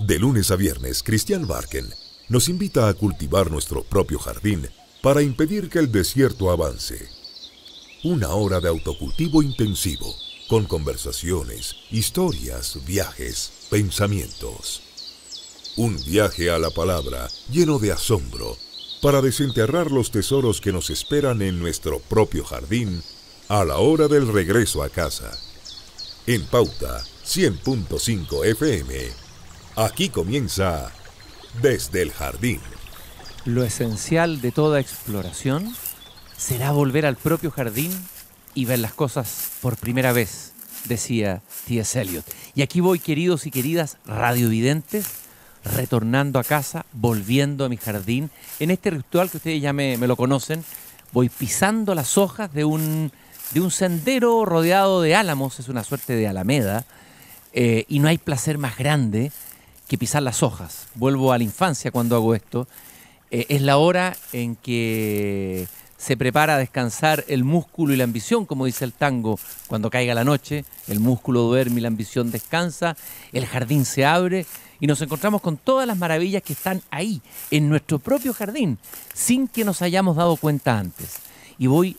De lunes a viernes, Cristian Barken nos invita a cultivar nuestro propio jardín para impedir que el desierto avance. Una hora de autocultivo intensivo, con conversaciones, historias, viajes, pensamientos. Un viaje a la palabra lleno de asombro para desenterrar los tesoros que nos esperan en nuestro propio jardín a la hora del regreso a casa. En pauta 100.5 FM Aquí comienza desde el jardín. Lo esencial de toda exploración será volver al propio jardín y ver las cosas por primera vez, decía T.S. Eliot. Y aquí voy, queridos y queridas radiovidentes, retornando a casa, volviendo a mi jardín. En este ritual que ustedes ya me, lo conocen, voy pisando las hojas de un, sendero rodeado de álamos, es una suerte de alameda, eh, y no hay placer más grande que pisar las hojas. Vuelvo a la infancia cuando hago esto. Eh, es la hora en que se prepara a descansar el músculo y la ambición, como dice el tango, cuando caiga la noche, el músculo duerme y la ambición descansa, el jardín se abre y nos encontramos con todas las maravillas que están ahí, en nuestro propio jardín, sin que nos hayamos dado cuenta antes. Y voy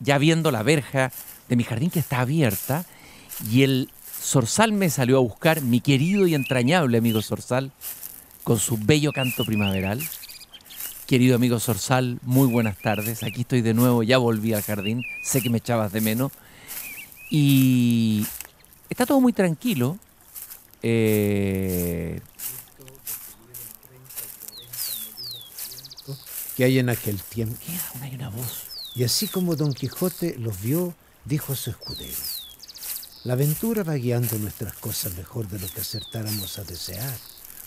ya viendo la verja de mi jardín que está abierta y el Sorsal me salió a buscar, mi querido y entrañable amigo Sorsal, con su bello canto primaveral. Querido amigo Sorsal, muy buenas tardes. Aquí estoy de nuevo, ya volví al jardín, sé que me echabas de menos. Y está todo muy tranquilo. Eh... hay en aquel tiempo. voz. Y así como Don Quijote los vio, dijo a su escudero la aventura va guiando nuestras cosas mejor de lo que acertáramos a desear,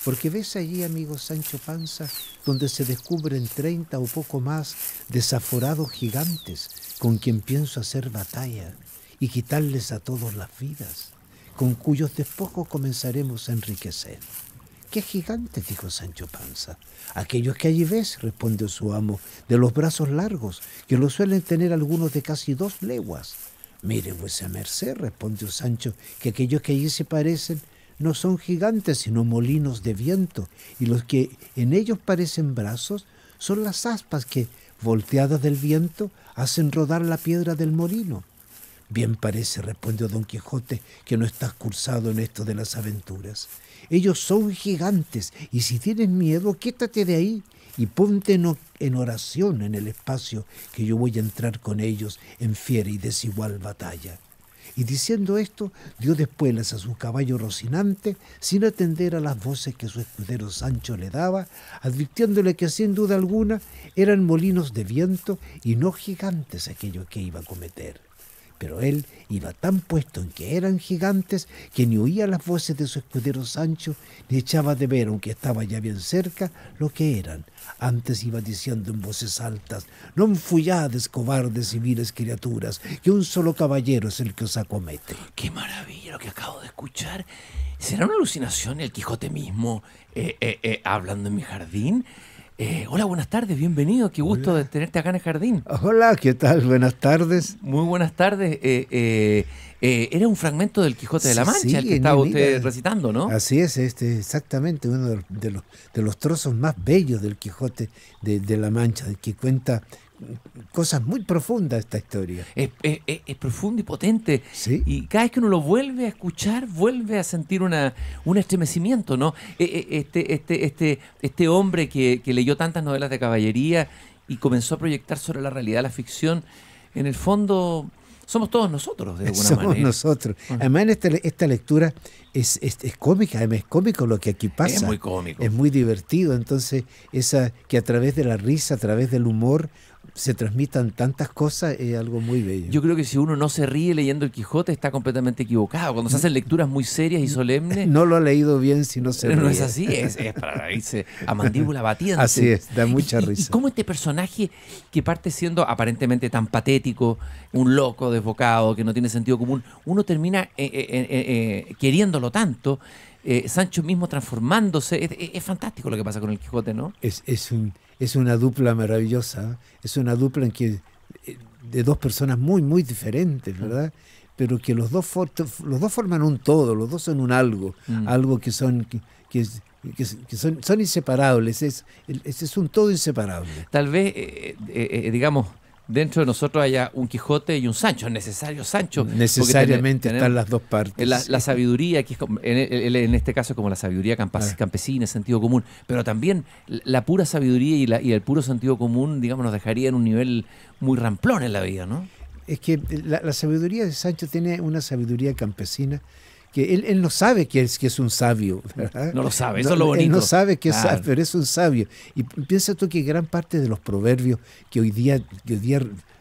porque ves allí, amigo Sancho Panza, donde se descubren treinta o poco más desaforados gigantes con quien pienso hacer batalla y quitarles a todos las vidas, con cuyos despojos comenzaremos a enriquecer. ¿Qué gigantes? dijo Sancho Panza. Aquellos que allí ves, respondió su amo, de los brazos largos, que lo suelen tener algunos de casi dos leguas, Mire vuesa merced, respondió Sancho, que aquellos que allí se parecen no son gigantes, sino molinos de viento, y los que en ellos parecen brazos son las aspas que, volteadas del viento, hacen rodar la piedra del molino. Bien parece, respondió don Quijote, que no estás cursado en esto de las aventuras. Ellos son gigantes, y si tienes miedo, quítate de ahí, y ponte en, oración en el espacio que yo voy a entrar con ellos en fiera y desigual batalla. Y diciendo esto, dio despuelas a su caballo rocinante, sin atender a las voces que su escudero Sancho le daba, advirtiéndole que sin duda alguna eran molinos de viento y no gigantes aquello que iba a cometer. Pero él iba tan puesto en que eran gigantes que ni oía las voces de su escudero Sancho, ni echaba de ver, aunque estaba ya bien cerca, lo que eran. Antes iba diciendo en voces altas, no enfullades, cobardes y viles criaturas, que un solo caballero es el que os acomete. ¡Qué maravilla lo que acabo de escuchar! ¿Será una alucinación el Quijote mismo eh, eh, eh, hablando en mi jardín? Eh, hola, buenas tardes, bienvenido, qué gusto de tenerte acá en el jardín. Hola, ¿qué tal? Buenas tardes. Muy buenas tardes. Eh, eh, era un fragmento del Quijote de la Mancha el que estaba usted recitando, ¿no? Así es, este exactamente uno de los, de los, trozos más bellos del Quijote de, de la Mancha, que cuenta cosas muy profundas esta historia. Es, profundo y potente. Y cada vez que uno lo vuelve a escuchar, vuelve a sentir una, un estremecimiento, ¿no? E, e, este, este, este, este hombre que, leyó tantas novelas de caballería y comenzó a proyectar sobre la realidad la ficción, en el fondo somos todos nosotros, de alguna somos nosotros. Además, esta, esta lectura es, es, es, cómica, además es cómico lo que aquí pasa. Es muy cómico. Es muy divertido, entonces, esa que a través de la risa, a través del humor, se transmitan tantas cosas es algo muy bello. Yo creo que si uno no se ríe leyendo el Quijote está completamente equivocado. Cuando se hacen lecturas muy serias y solemnes... No lo ha leído bien si no se ríe. No es así, es, para irse a mandíbula batida. Así es, da mucha risa. ¿Y, cómo este personaje que parte siendo aparentemente tan patético, un loco desbocado, que no tiene sentido común, uno termina eh, eh, eh, queriéndolo tanto, Sancho mismo transformándose. Es, fantástico lo que pasa con el Quijote, ¿no? es, es un es una dupla maravillosa, es una dupla en que eh, de dos personas muy, muy diferentes, ¿verdad? Pero que los dos, los dos forman un todo, los dos son un algo, mm. algo que son, que, son, inseparables, es, es, un todo inseparable. Tal vez, eh, eh, digamos, dentro de nosotros haya un Quijote y un Sancho. Es necesario Sancho. Necesariamente están las dos partes. La, sabiduría, que es, en, este caso como la sabiduría campesina, sentido común, pero también la pura sabiduría y, la, el puro sentido común, digamos, nos dejaría en un nivel muy ramplón en la vida, ¿no? Es que la sabiduría de Sancho tiene una sabiduría campesina él, no sabe que es, que es un sabio. No lo sabe, eso es lo bonito. Él no sabe que es pero es un sabio. Y piensa tú que gran parte de los proverbios que hoy día,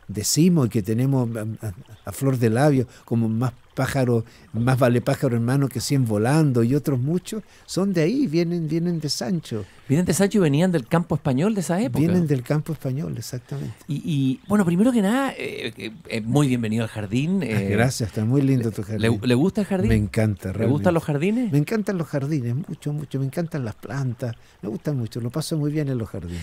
decimos y que tenemos mm, mm, a, flor de labio como más pájaro, más vale pájaro en mano que 100 volando y otros muchos, son de ahí, vienen, vienen de Sancho. Vienen de Sancho y venían del campo español de esa época. Vienen del campo español, exactamente. Y, bueno, primero que nada, eh, eh, eh, muy bienvenido al jardín. Ah, gracias, está muy lindo tu jardín. ¿Le, gusta el jardín? Me encanta, realmente. ¿Le gustan los jardines? Me encantan los jardines, mucho, mucho. Me encantan las plantas, me gustan mucho, lo paso muy bien en los jardines.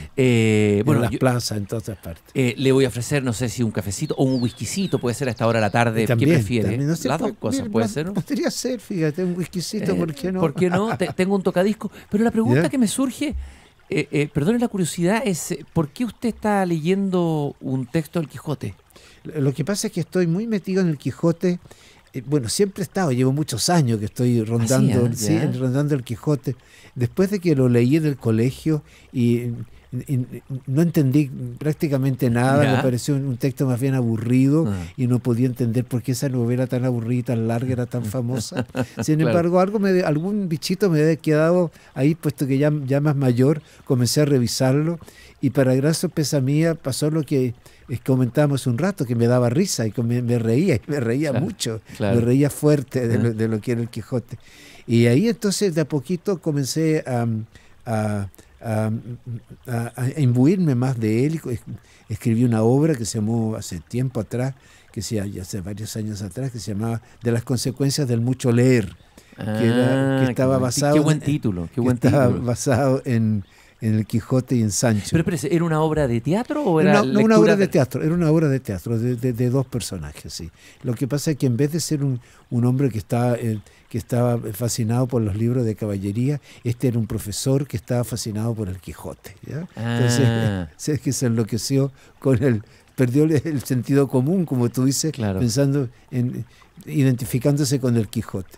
bueno, en las plazas, en todas partes. le voy a ofrecer, no sé si un cafecito o un whiskycito, puede ser hasta hora de la tarde. También, ¿Qué prefiere? cosas, puede ser. Podría ser, fíjate, un whiskycito, eh, ¿por qué no? ¿Por qué no? tengo un tocadisco. Pero la pregunta que me surge, eh, eh, perdone la curiosidad, es ¿por qué usted está leyendo un texto del Quijote? Lo que pasa es que estoy muy metido en el Quijote. Bueno, siempre he estado, llevo muchos años que estoy rondando, rondando el Quijote. Después de que lo leí en el colegio y no entendí prácticamente nada, me pareció un, texto más bien aburrido ah. y no podía entender por qué esa novela tan aburrida, tan larga, era tan famosa. Sin embargo, algo algún bichito me había quedado ahí, puesto que ya, ya más mayor comencé a revisarlo y para gran sorpresa mía pasó lo que eh, comentábamos un rato, que me daba risa y me, reía, y me reía mucho, me reía fuerte de lo, que era el Quijote. Y ahí entonces de a poquito comencé a a, imbuirme más de él. Escribí una obra que se llamó hace tiempo atrás, que se, hace varios años atrás, que se llamaba De las consecuencias del mucho leer. que, ah, estaba basado. Qué buen título, qué buen basado en, el Quijote y en Sancho. Pero, ¿era una obra de teatro o era no, no una obra de teatro? Era una obra de teatro, de, dos personajes, sí. Lo que pasa es que en vez de ser un, hombre que está eh, que estaba fascinado por los libros de caballería, este era un profesor que estaba fascinado por el Quijote. Entonces, ah. es eh, que se enloqueció con él perdió el sentido común, como tú dices, pensando en identificándose con el Quijote.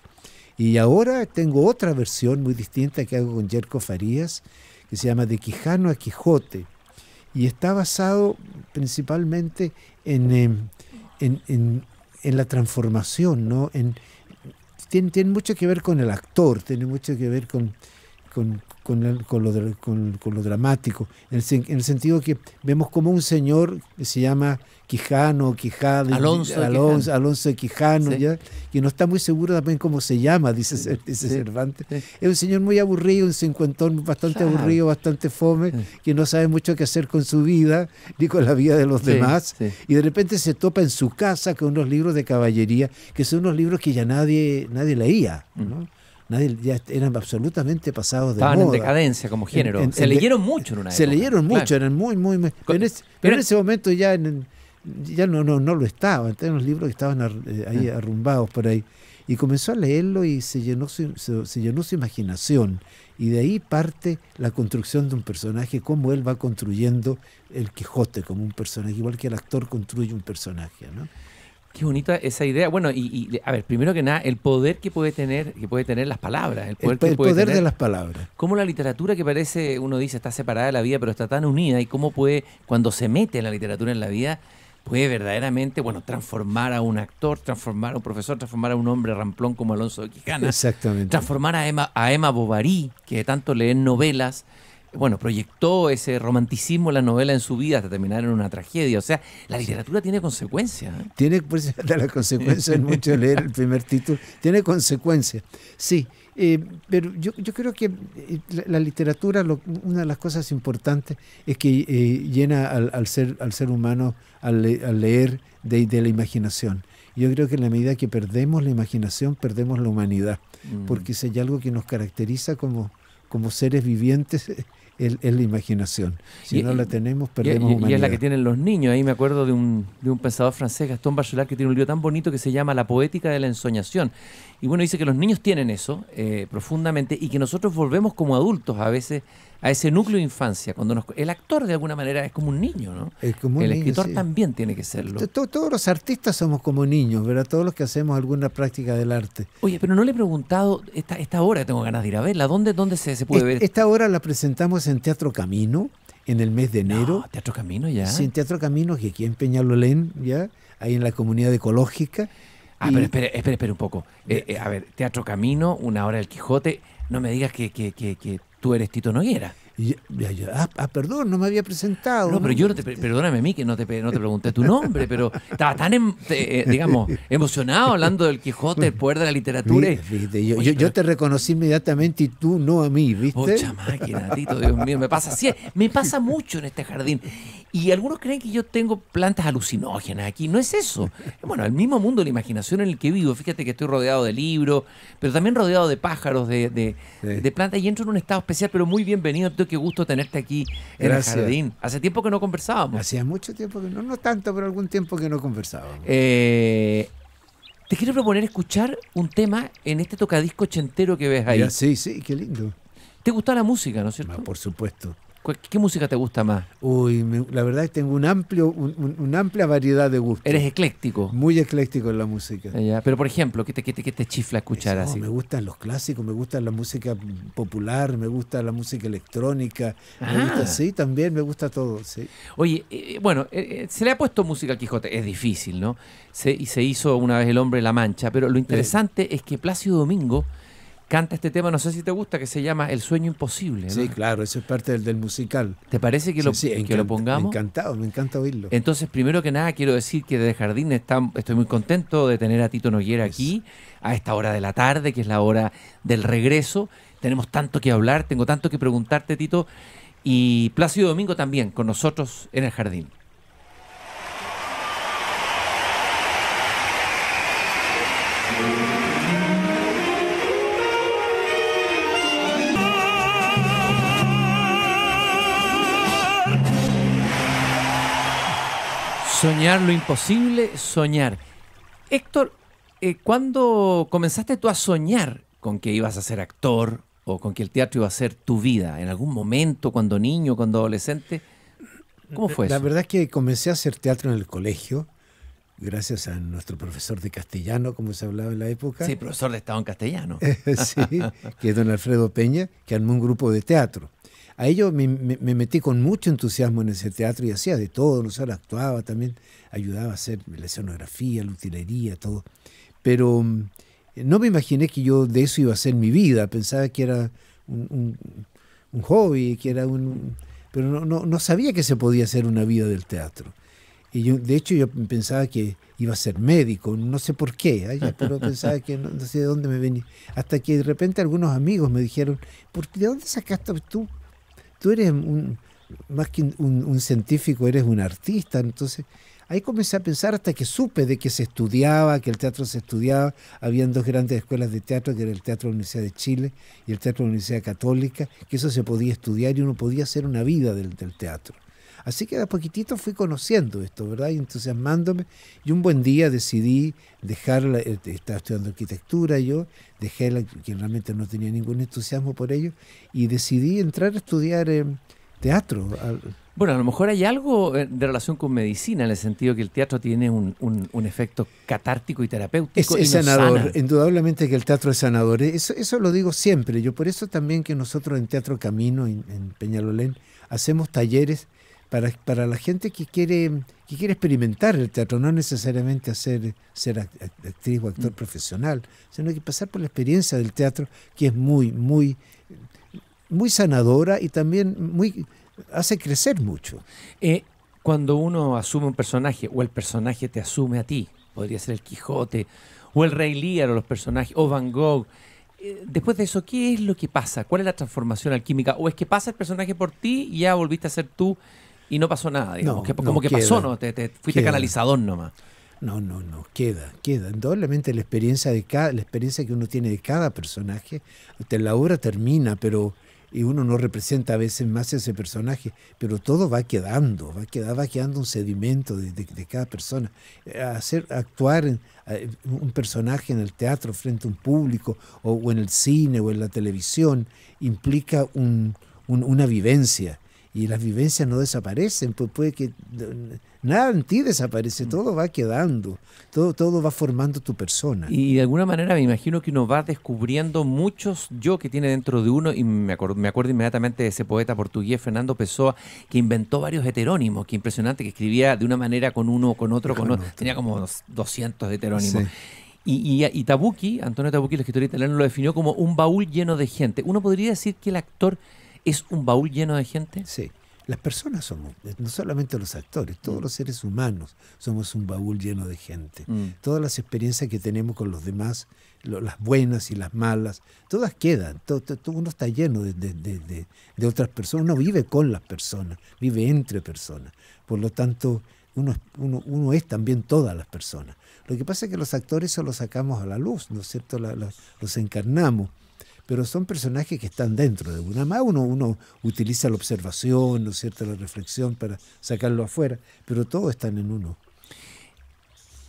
Y ahora tengo otra versión muy distinta que hago con Jerko Farías, que se llama De Quijano a Quijote, y está basado principalmente en, em, en, en, en la transformación, ¿no? en, tiene, mucho que ver con el actor, tiene mucho que ver con, con, con, con lo, dramático, en el, en el, sentido que vemos como un señor que se llama Quijano, Quijada, Alonso, Alonso, Quijano, Alonso Quijano ya, que no está muy seguro también cómo se llama, dice, Cervantes. Es un señor muy aburrido, un cincuentón bastante aburrido, bastante fome, que no sabe mucho qué hacer con su vida ni con la vida de los demás. Y de repente se topa en su casa con unos libros de caballería, que son unos libros que ya nadie, nadie leía. ¿no? Nadie, ya eran absolutamente pasados de Estaban moda. en decadencia como género. se leyeron mucho en una época. Se leyeron mucho, eran muy, muy... pero, en, ese, pero, en ese momento ya en, ya no, no, no lo estaba, entonces los libros que estaban eh, ahí arrumbados por ahí. Y comenzó a leerlo y se llenó, su, se, llenó su imaginación. Y de ahí parte la construcción de un personaje, cómo él va construyendo el Quijote como un personaje, igual que el actor construye un personaje. ¿no? Qué bonita esa idea. Bueno, y, a ver, primero que nada, el poder que puede tener, que puede tener las palabras, el poder, de las palabras. Cómo la literatura que parece, uno dice, está separada de la vida, pero está tan unida y cómo puede, cuando se mete la literatura en la vida, puede verdaderamente, bueno, transformar a un actor, transformar a un profesor, transformar a un hombre ramplón como Alonso de Quijana. Exactamente. Transformar a Emma, a Emma Bovary, que tanto leen novelas, bueno, proyectó ese romanticismo la novela en su vida hasta terminar en una tragedia. O sea, la literatura tiene consecuencias. ¿eh? Tiene, pues, consecuencia consecuencias, mucho leer el primer título, tiene consecuencias. Sí, eh, pero yo, yo, creo que eh, la, literatura, una de las cosas importantes es que eh, llena al, al, ser, al ser humano, al, leer, de, de, la imaginación. Yo creo que en la medida que perdemos la imaginación, perdemos la humanidad, mm. porque si hay algo que nos caracteriza como, como seres vivientes, es, la imaginación. Si no la tenemos, perdemos y, humanidad. Y es la que tienen los niños. Ahí me acuerdo de un, de un pensador francés, Gastón Bachelard, que tiene un libro tan bonito que se llama La poética de la ensoñación. Y bueno, dice que los niños tienen eso eh, profundamente y que nosotros volvemos como adultos a veces a ese núcleo de infancia. cuando nos, El actor de alguna manera es como un niño, ¿no? Es como un el escritor también tiene que serlo. Todos los artistas somos como niños, ¿verdad? Todos los que hacemos alguna práctica del arte. Oye, pero no le he preguntado, esta, esta obra tengo ganas de ir a verla, ¿dónde, dónde se, puede ver? Esta obra la presentamos en Teatro Camino en el mes de enero. Teatro Camino ya. Sí, en Teatro Camino, que aquí en Peñalolén, ya, ahí en la comunidad ecológica. Ah, pero espere, espere un poco. Eh, eh, a ver, Teatro Camino, una hora del Quijote. No me digas que, que, que tú eres Tito Noguera. Ah, ah, perdón, no me había presentado. No, pero yo no te, perdóname a mí que no te, no te pregunté tu nombre, pero estaba tan, em, eh, digamos, emocionado hablando del Quijote, el poder de la literatura. yo, te reconocí inmediatamente y tú no a mí, ¿viste? Mucha máquina, Tito, Dios mío, me pasa así, me pasa mucho en este jardín. Y algunos creen que yo tengo plantas alucinógenas aquí, no es eso. Bueno, el mismo mundo de la imaginación en el que vivo, fíjate que estoy rodeado de libros, pero también rodeado de pájaros, de, de, de plantas, y entro en un estado especial, pero muy bienvenido qué gusto tenerte aquí en el jardín. Hace tiempo que no conversábamos. Hacía mucho tiempo que no, no tanto, pero algún tiempo que no conversábamos. Eh, te quiero proponer escuchar un tema en este tocadisco ochentero que ves ahí. sí, sí, qué lindo. ¿Te gusta la música, no es cierto? Ah, por supuesto. ¿Qué música te gusta más? Uy, la verdad es que tengo un amplio, una amplia variedad de gustos. Eres ecléctico. Muy ecléctico en la música. Ah, pero por ejemplo, ¿qué te, te, chifla escuchar así? Me gustan los clásicos, me gusta la música popular, me gusta la música electrónica. Ah. sí, también me gusta todo. Sí. Oye, eh, eh, bueno, eh, se le ha puesto música al Quijote, es difícil, ¿no? y se hizo una vez El Hombre de la Mancha, pero lo interesante es que Plácido Domingo canta este tema, no sé si te gusta, que se llama El sueño imposible. Sí, claro, eso es parte del, musical. ¿Te parece que, lo, que lo pongamos? Me encantado, me encanta oírlo. Entonces, primero que nada, quiero decir que desde Jardín está, estoy muy contento de tener a Tito Noguera aquí a esta hora de la tarde, que es la hora del regreso. Tenemos tanto que hablar, tengo tanto que preguntarte, Tito. Y Plácido Domingo también con nosotros en el jardín. Soñar lo imposible, soñar. Héctor, eh, ¿cuándo comenzaste tú a soñar con que ibas a ser actor o con que el teatro iba a ser tu vida? ¿En algún momento, cuando niño, cuando adolescente? ¿Cómo fue La verdad es que comencé a hacer teatro en el colegio, gracias a nuestro profesor de castellano, como se hablaba en la época. Sí, profesor de Estado en castellano. sí, que es don Alfredo Peña, que armó un grupo de teatro a ello me, metí con mucho entusiasmo en ese teatro y hacía de todo, no solo actuaba, también ayudaba a hacer la escenografía, la utilería, todo. Pero mm, no me imaginé que yo de eso iba a hacer mi vida, pensaba que era un, hobby, que era un... Pero no, sabía que se podía hacer una vida del teatro. Y yo, de hecho, yo pensaba que iba a ser médico, no sé por qué, ¿eh? pero pensaba que no, sé de dónde me venía. Hasta que de repente algunos amigos me dijeron, ¿Por, ¿de dónde sacaste tú tú eres un, más que un, científico, eres un artista. Entonces, ahí comencé a pensar hasta que supe de que se estudiaba, que el teatro se estudiaba. Habían dos grandes escuelas de teatro, que era el Teatro de la Universidad de Chile y el Teatro de la Universidad Católica, que eso se podía estudiar y uno podía hacer una vida del teatro. Así que de a poquitito fui conociendo esto, ¿verdad? Y entusiasmándome. Y un buen día decidí dejar, la, eh, estaba estudiando arquitectura yo, dejé la, que realmente no tenía ningún entusiasmo por ello, y decidí entrar a estudiar eh, teatro. Bueno, a lo mejor hay algo eh, de relación con medicina, en el sentido que el teatro tiene un, un, efecto catártico y terapéutico. Es, sanador, indudablemente que el teatro es sanador. Eso, lo digo siempre. Yo por eso también que nosotros en Teatro Camino, en, en Peñalolén, hacemos talleres para, la gente que quiere que quiere experimentar el teatro, no necesariamente hacer ser actriz o actor mm. profesional, sino que pasar por la experiencia del teatro, que es muy muy muy sanadora y también muy hace crecer mucho. Eh, cuando uno asume un personaje o el personaje te asume a ti, podría ser el Quijote o el Rey Lear o los personajes o Van Gogh. Eh, después de eso, ¿qué es lo que pasa? ¿Cuál es la transformación alquímica? ¿O es que pasa el personaje por ti y ya volviste a ser tú y no pasó nada, como que pasó, ¿no? Te, fuiste canalizador nomás. No, no, no, queda, queda. Indudablemente la experiencia, de cada, la experiencia que uno tiene de cada personaje, la obra termina, pero y uno no representa a veces más ese personaje, pero todo va quedando, va, quedando, va quedando un sedimento de, cada persona. Eh, hacer, actuar eh, un personaje en el teatro frente a un público, o, en el cine, o en la televisión, implica una vivencia y las vivencias no desaparecen, pues puede que nada en ti desaparece, mm. todo va quedando, todo, todo va formando tu persona. Y de alguna manera me imagino que uno va descubriendo muchos yo que tiene dentro de uno, y me acuerdo, me acuerdo inmediatamente de ese poeta portugués Fernando Pessoa, que inventó varios heterónimos, que impresionante, que escribía de una manera con uno, con otro, con, otro, tenía como 200 heterónimos. Y, y, Antonio Tabuki, el escritor italiano, lo definió como un baúl lleno de gente. Uno podría decir que el actor ¿Es un baúl lleno de gente? Sí. Las personas somos, eh, no solamente los actores, todos mm. los seres humanos somos un baúl lleno de gente. Mm. Todas las experiencias que tenemos con los demás, las buenas y las malas, todas quedan. Todo, uno está lleno de, otras personas. Uno vive con las personas, vive entre personas. Por lo tanto, uno, es también todas las personas. Lo que pasa es que los actores los sacamos a la luz, ¿no es cierto? los encarnamos pero son personajes que están dentro de uno. Más uno, uno utiliza la observación, ¿no es cierto?, la reflexión para sacarlo afuera, pero todos están en uno.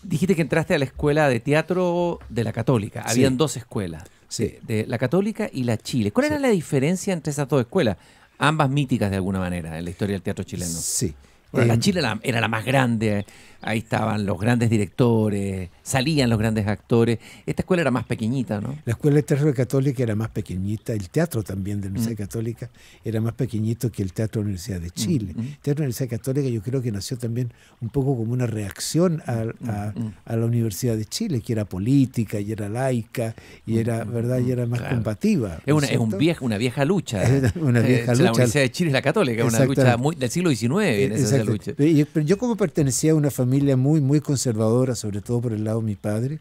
Dijiste que entraste a la escuela de teatro de la Católica. Habían dos escuelas, sí. de, la Católica y la Chile. ¿Cuál era la diferencia entre esas dos escuelas? Ambas míticas de alguna manera en la historia del teatro chileno. Sí. la em, Chile era era la más grande, ahí estaban los grandes directores, salían los grandes actores. Esta escuela era más pequeñita, ¿no? La escuela de teatro católica era más pequeñita, el teatro también de la Universidad mm. Católica era más pequeñito que el teatro de la Universidad de Chile. El mm, mm. teatro de la Universidad Católica yo creo que nació también un poco como una reacción a, la Universidad de Chile, que era política y era laica y era, ¿verdad? Y era más combativa. Es, una, un vieja, una vieja lucha. una eh, vieja lucha. La Universidad de Chile es la católica, una lucha del siglo XIX. esa lucha. yo como pertenecía a una familia muy, muy conservadora, sobre todo por el lado de mi padre,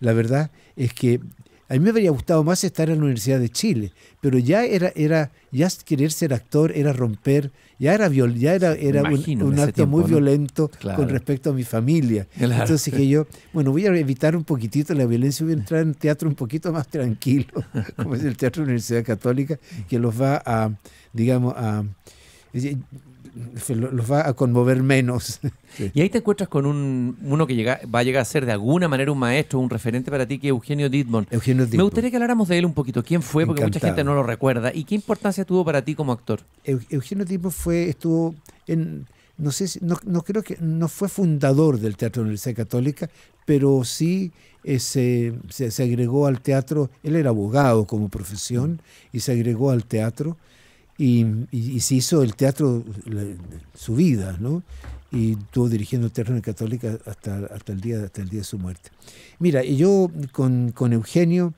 la verdad es que a mí me habría gustado más estar en la Universidad de Chile, pero ya era, era ya querer ser actor era romper, ya era, viol, ya era, era un, acto muy violento con respecto a mi familia. Entonces que yo, bueno, voy a evitar un poquitito la violencia, voy a entrar en teatro un poquito más tranquilo, como es el Teatro de la Universidad Católica, que los va a, digamos, a los va a conmover menos. Y ahí te encuentras con un, uno que llega, va a llegar a ser de alguna manera un maestro, un referente para ti, que es Eugenio Didmon. Me gustaría que habláramos de él un poquito. ¿Quién fue? Porque mucha gente no lo recuerda. ¿Y qué importancia tuvo para ti como actor? Eugenio Didmon fue, estuvo en... No sé, no, creo que no fue fundador del Teatro de la Universidad Católica, pero sí eh, se agregó al teatro. Él era abogado como profesión y se agregó al teatro y, se hizo el teatro su vida, ¿no? Y estuvo dirigiendo el Teatro Católica hasta, el día, hasta el día de su muerte. Mira, yo con, Eugenio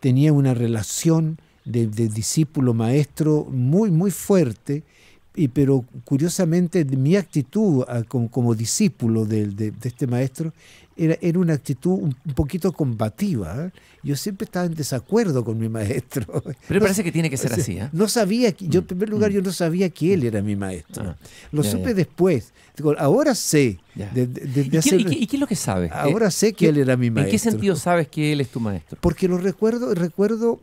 tenía una relación de discípulo maestro muy, muy fuerte y, pero curiosamente mi actitud ah, como, discípulo de, este maestro era, una actitud un, poquito combativa. ¿eh? Yo siempre estaba en desacuerdo con mi maestro. Pero parece que tiene que ser así. ¿eh? No sabía, yo en mm, primer lugar, mm. yo no sabía que él era mi maestro. Ah, lo supe después. Ahora sé. ¿Y, qué, es lo que sabes? Ahora eh, sé que él era mi maestro. ¿En qué sentido sabes que él es tu maestro? Porque lo recuerdo, recuerdo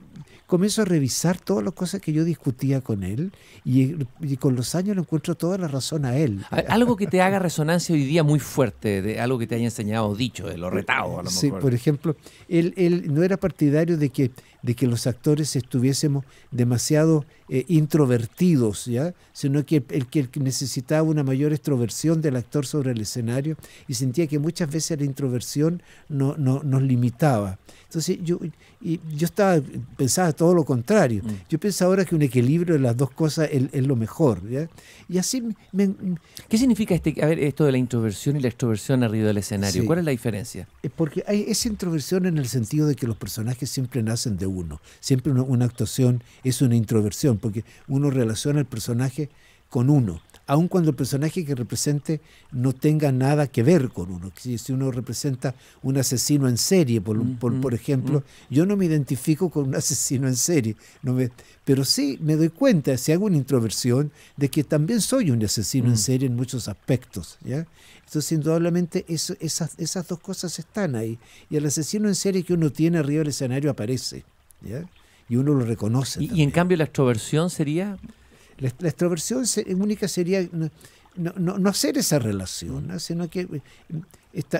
comienzo a revisar todas las cosas que yo discutía con él y, con los años le encuentro toda la razón a él. Algo que te haga resonancia hoy día muy fuerte, de algo que te haya enseñado o dicho, de lo retado a lo mejor. Sí, por ejemplo, él, él no era partidario de que de que los actores estuviésemos demasiado eh, introvertidos, ¿ya? sino que el, que necesitaba una mayor extroversión del actor sobre el escenario y sentía que muchas veces la introversión no, no nos limitaba. Entonces yo, y yo estaba, pensaba todo lo contrario. Mm. Yo pensaba ahora que un equilibrio de las dos cosas es, lo mejor. ¿ya? Y así... ¿Qué significa este, a ver, esto de la introversión y la extroversión arriba del escenario? ¿Cuál es la diferencia? Porque hay esa introversión en el sentido de que los personajes siempre nacen de uno. Siempre una, actuación es una introversión, porque uno relaciona el personaje con uno, aun cuando el personaje que represente no tenga nada que ver con uno. Si uno representa un asesino en serie, por, por, ejemplo, yo no me identifico con un asesino en serie, no pero sí me doy cuenta, si hago una introversión, de que también soy un asesino en mm. serie en muchos aspectos. ¿ya? Entonces, indudablemente, eso, esas, esas dos cosas están ahí. Y el asesino en serie que uno tiene arriba del escenario aparece. Y uno lo reconoce. ¿Y, en cambio la extroversión sería? La, extroversión única sería no, hacer esa relación, mm. sino que mm,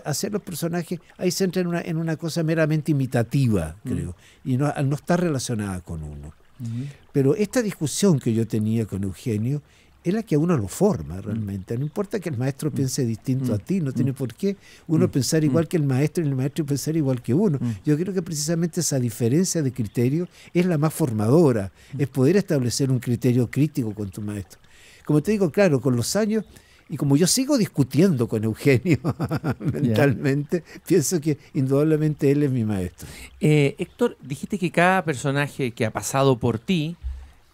hacer los personajes, ahí se entra en una, en una cosa meramente imitativa, mm. creo, y no, no está relacionada con uno. Pero esta discusión que yo tenía con Eugenio es la que a uno lo forma mm. realmente. No importa que el maestro mm. piense distinto mm. a ti, no tiene por qué uno pensar igual que el maestro y el maestro pensar igual que uno. Yo creo que precisamente esa diferencia de criterio es la más formadora, es poder establecer un criterio crítico con tu maestro. Como te digo, claro, con los años... Y como yo sigo discutiendo con Eugenio mentalmente, pienso que indudablemente él es mi maestro. Eh, Héctor, dijiste que cada personaje que ha pasado por ti,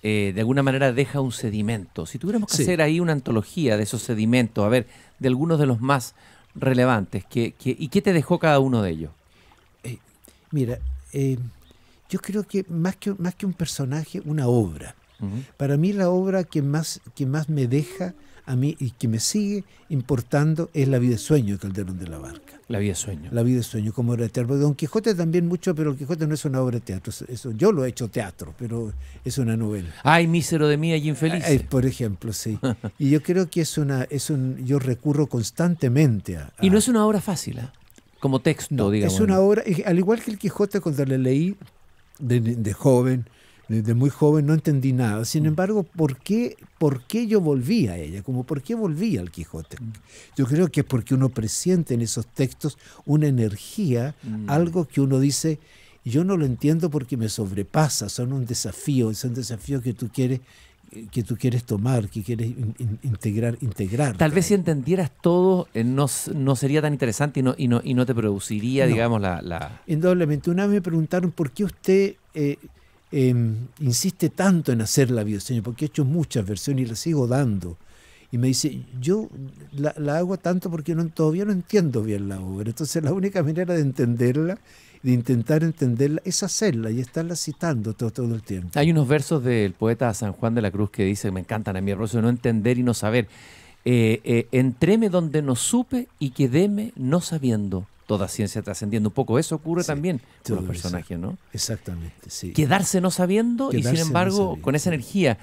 eh, de alguna manera deja un sedimento. Si tuviéramos que hacer ahí una antología de esos sedimentos, a ver, de algunos de los más relevantes, que, que, ¿y qué te dejó cada uno de ellos? Eh, mira, eh, yo creo que más, que más que un personaje, una obra. Para mí la obra que más, que más me deja a mí y que me sigue importando es La vida de sueño de Calderón de la Barca. La vida de sueño. La vida de sueño como obra de teatro. Don Quijote también mucho, pero Don Quijote no es una obra de teatro. Eso, yo lo he hecho teatro, pero es una novela. Ay, mísero de mí y infeliz. Eh, por ejemplo, sí. y yo creo que es una, es un, yo recurro constantemente a, Y no es una obra fácil, ¿eh? como texto, no, digamos. Es una obra, al igual que el Quijote cuando le leí de, de joven, desde muy joven no entendí nada. Sin mm. embargo, ¿por qué, ¿por qué yo volví a ella? Como, ¿por qué volví al Quijote? Mm. Yo creo que es porque uno presiente en esos textos una energía, mm. algo que uno dice, yo no lo entiendo porque me sobrepasa, son un desafío, es un desafío que tú quieres que tú quieres tomar, que quieres integrar, integrar. Tal vez si entendieras todo, eh, no, no, sería tan interesante y no, y no, te produciría, digamos, la, la, Indudablemente. Una vez me preguntaron por qué usted eh, Em, insiste tanto en hacer la bioseña, porque he hecho muchas versiones y las sigo dando. Y me dice, yo la, hago tanto porque no, todavía no entiendo bien la obra. Entonces la única manera de entenderla de intentar entenderla, es hacerla y estarla citando todo, el tiempo. Hay unos versos del poeta San Juan de la Cruz que dice, me encantan a mí, Rocío, no entender y no saber. Eh, eh, entréme donde no supe y quedéme no sabiendo toda ciencia trascendiendo. Un poco eso ocurre también con los personajes, ¿no? Exactamente, Quedarse no sabiendo y sin embargo con esa energía.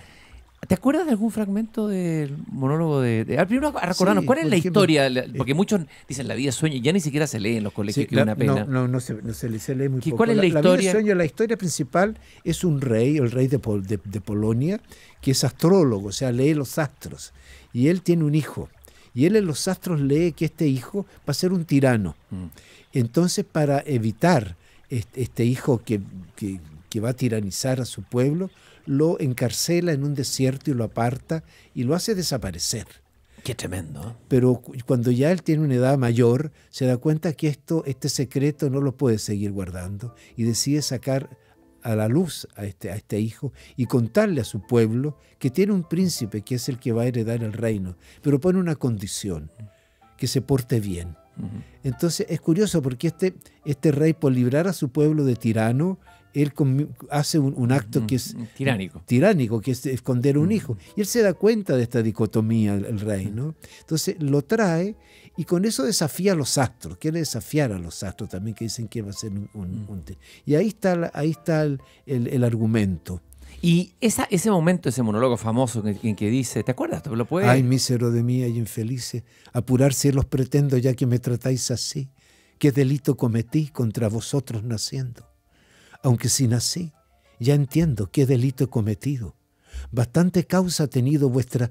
¿Te acuerdas de algún fragmento del monólogo de... primero, a recordarnos, ¿cuál es la historia? Eh, porque muchos dicen la vida sueño y ya ni siquiera se lee en los colegios, que una pena. No, no, no, se, no se, lee, muy poco. ¿Cuál es la, historia? La historia principal es un rey, el rey de, de Polonia, que es astrólogo, o sea, lee los astros. Y él tiene un hijo y él en los astros lee que este hijo va a ser un tirano. Mm. Entonces, para evitar este, hijo que, va a tiranizar a su pueblo, lo encarcela en un desierto y lo aparta y lo hace desaparecer. Qué tremendo. ¿eh? Pero cuando ya él tiene una edad mayor, se da cuenta que esto, este secreto no lo puede seguir guardando y decide sacar a la luz este, a este, hijo y contarle a su pueblo que tiene un príncipe que es el que va a heredar el reino, pero pone una condición, que se porte bien. Entonces es curioso porque este, este rey, por librar a su pueblo de tirano, él hace un, acto que es tiránico, tiránico que es esconder un hijo. Y él se da cuenta de esta dicotomía, el, el, rey, Entonces lo trae y con eso desafía a los astros, quiere desafiar a los astros también, que dicen que va a ser un... Mm. y ahí está, ahí está el, argumento. Y ese momento, ese monólogo famoso en, que, que dice, ¿te acuerdas? ¿Lo Ay, mísero de mí, ay infelices, apurar si los pretendo ya que me tratáis así. ¿Qué delito cometí contra vosotros naciendo? Aunque si nací, ya entiendo qué delito he cometido. Bastante causa ha tenido vuestra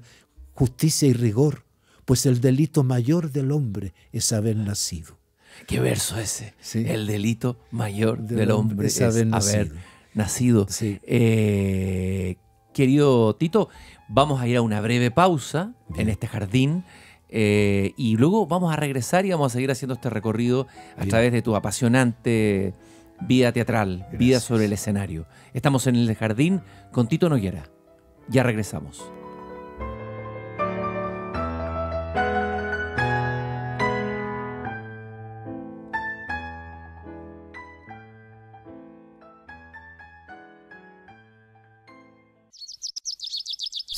justicia y rigor pues el delito mayor del hombre es haber nacido. Qué verso ese. El delito mayor del, hombre, es, haber nacido. Eh, querido Tito, vamos a ir a una breve pausa en este jardín. Eh, y luego vamos a regresar y vamos a seguir haciendo este recorrido a través de tu apasionante vida teatral, vida sobre el escenario. Estamos en el jardín con Tito Noguera. Ya regresamos.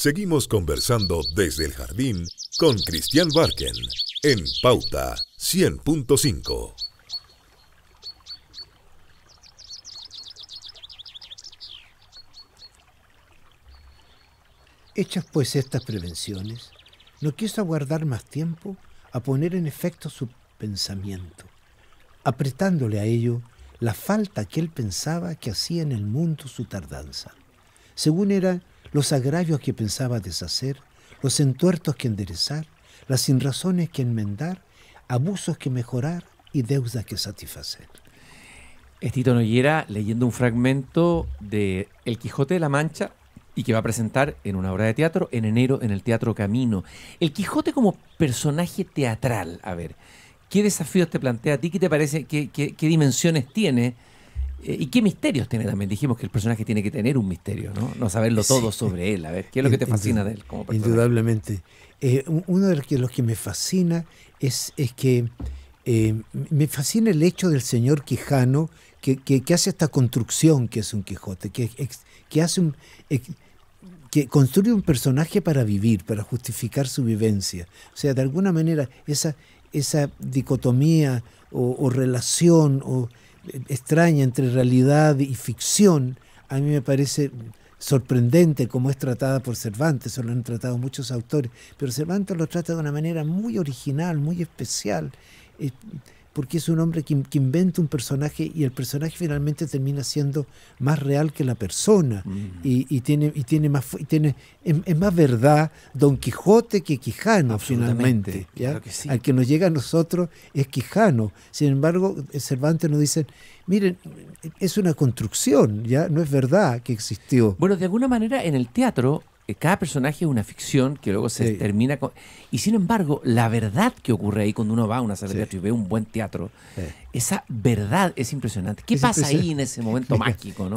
Seguimos conversando desde el jardín con Cristian Barken en Pauta 100.5. Hechas pues estas prevenciones, no quiso aguardar más tiempo a poner en efecto su pensamiento, apretándole a ello la falta que él pensaba que hacía en el mundo su tardanza. Según era, los agravios que pensaba deshacer, los entuertos que enderezar, las sinrazones que enmendar, abusos que mejorar y deudas que satisfacer. Estito leyendo un fragmento de El Quijote de la Mancha y que va a presentar en una obra de teatro en enero en el Teatro Camino. El Quijote como personaje teatral, a ver, ¿qué desafíos te plantea a ti? ¿Qué te parece? que qué dimensiones tiene? Eh, ¿Y qué misterios tiene también? Dijimos que el personaje tiene que tener un misterio, ¿no? No saberlo todo sobre él. A ver, ¿qué es lo que te fascina de él Indudablemente. Eh, uno de los que, los que me fascina es, es que eh, me fascina el hecho del señor Quijano que, que, hace esta construcción que es un Quijote, que, que hace un que construye un personaje para vivir, para justificar su vivencia. O sea, de alguna manera esa, esa dicotomía o relación o extraña entre realidad y ficción, a mí me parece sorprendente como es tratada por Cervantes, eso lo han tratado muchos autores, pero Cervantes lo trata de una manera muy original, muy especial. Eh, porque es un hombre que, inventa un personaje y el personaje finalmente termina siendo más real que la persona mm. y, tiene y tiene más tiene es, más verdad Don Quijote que Quijano finalmente al que nos llega a nosotros es Quijano sin embargo eh, Cervantes nos dice miren es una construcción ya no es verdad que existió bueno de alguna manera en el teatro cada personaje es una ficción que luego se termina con... Y sin embargo, la verdad que ocurre ahí cuando uno va a una sala de teatro y ve un buen teatro, esa verdad es impresionante. ¿Qué pasa ahí en ese momento mágico? ¿no?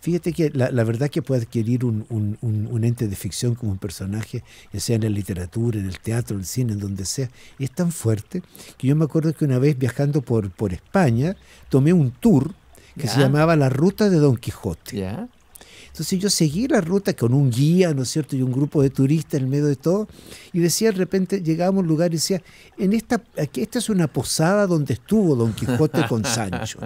fíjate que la, verdad que puede adquirir un, ente de ficción como un personaje, ya sea en la literatura, en el teatro, en el cine, en donde sea, es tan fuerte que yo me acuerdo que una vez viajando por, por España, tomé un tour que se llamaba La Ruta de Don Quijote. ¿Ya? Entonces yo seguí la ruta con un guía, ¿no es cierto?, y un grupo de turistas en medio de todo, y decía de repente, llegábamos a un lugar y decía, en esta, aquí, esta es una posada donde estuvo Don Quijote con Sancho.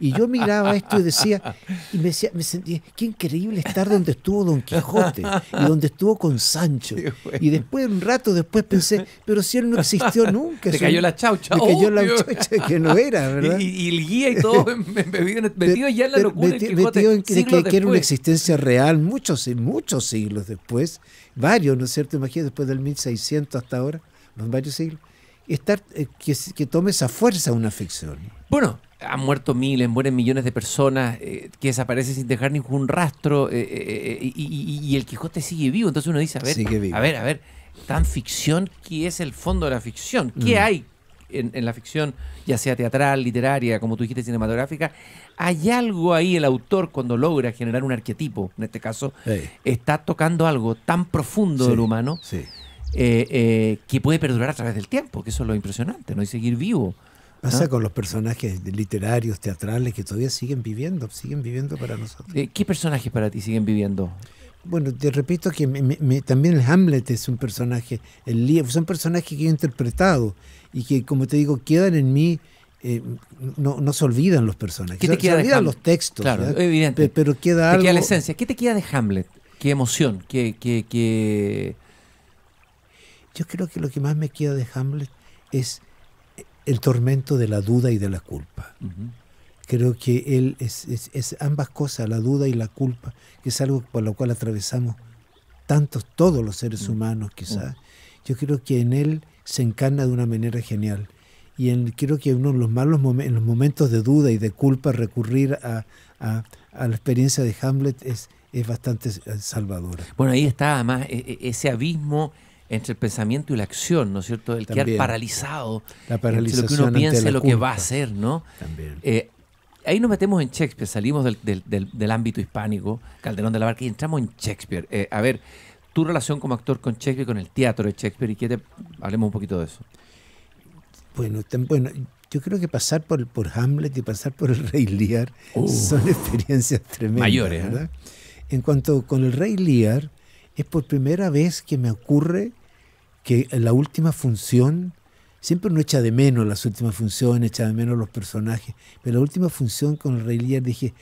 Y yo miraba esto y decía, y me decía, sentía, qué increíble estar donde estuvo Don Quijote y donde estuvo con Sancho. Y después, un rato después pensé, pero si él no existió nunca. Te cayó la chaucha. cayó la chaucha que no era, ¿verdad? Y, el guía y todo metido ya en la locura. que, era una existencia real muchos, muchos siglos después, varios, ¿no es cierto? Imagínate, después del 1600 hasta ahora, varios siglos, estar, eh, que, tome esa fuerza una ficción. Bueno, han muerto miles, mueren millones de personas eh, que desaparecen sin dejar ningún rastro eh, y, el Quijote sigue vivo. Entonces uno dice, a ver, a ver, a ver, tan ficción, ¿qué es el fondo de la ficción? ¿Qué mm. hay en, la ficción, ya sea teatral, literaria, como tú dijiste, cinematográfica, hay algo ahí, el autor cuando logra generar un arquetipo, en este caso, está tocando algo tan profundo del humano eh, eh, que puede perdurar a través del tiempo, que eso es lo impresionante, ¿no? Y seguir vivo. Pasa con los personajes literarios, teatrales, que todavía siguen viviendo, siguen viviendo para nosotros. Eh, ¿Qué personajes para ti siguen viviendo? Bueno, te repito que también el Hamlet es un personaje, son personajes que yo he interpretado y que, como te digo, quedan en mí. Eh, no, no, se olvidan los personajes. se, olvidan los textos. Claro, evidente. pero queda algo. la esencia. ¿Qué te queda de Hamlet? ¿Qué emoción? ¿Qué, Yo creo que lo que más me queda de Hamlet es el tormento de la duda y de la culpa. Creo que él es, ambas cosas, la duda y la culpa, que es algo por lo cual atravesamos tantos, todos los seres humanos quizás. Yo creo que en él se encarna de una manera genial. Y creo que uno los malos en los momentos de duda y de culpa recurrir a, a, la experiencia de Hamlet es, es bastante eh, salvadora. Bueno, ahí está además e, e, ese abismo entre el pensamiento y la acción, ¿no es cierto? El que quedar paralizado, la lo que uno piensa y lo que va a hacer, ¿no? También. Eh, ahí nos metemos en Shakespeare, salimos del, del, ámbito hispánico, Calderón de la Barca, y entramos en Shakespeare. Eh, a ver, tu relación como actor con Shakespeare, con el teatro de Shakespeare, y que hablemos un poquito de eso. Bueno, bueno, yo creo que pasar por, por Hamlet y pasar por el Rey Lear uh. son experiencias tremendas. Mayores. ¿eh? En cuanto con el Rey Lear, es por primera vez que me ocurre que la última función, siempre uno echa de menos las últimas funciones, echa de menos los personajes, pero la última función con el Rey Lear dije,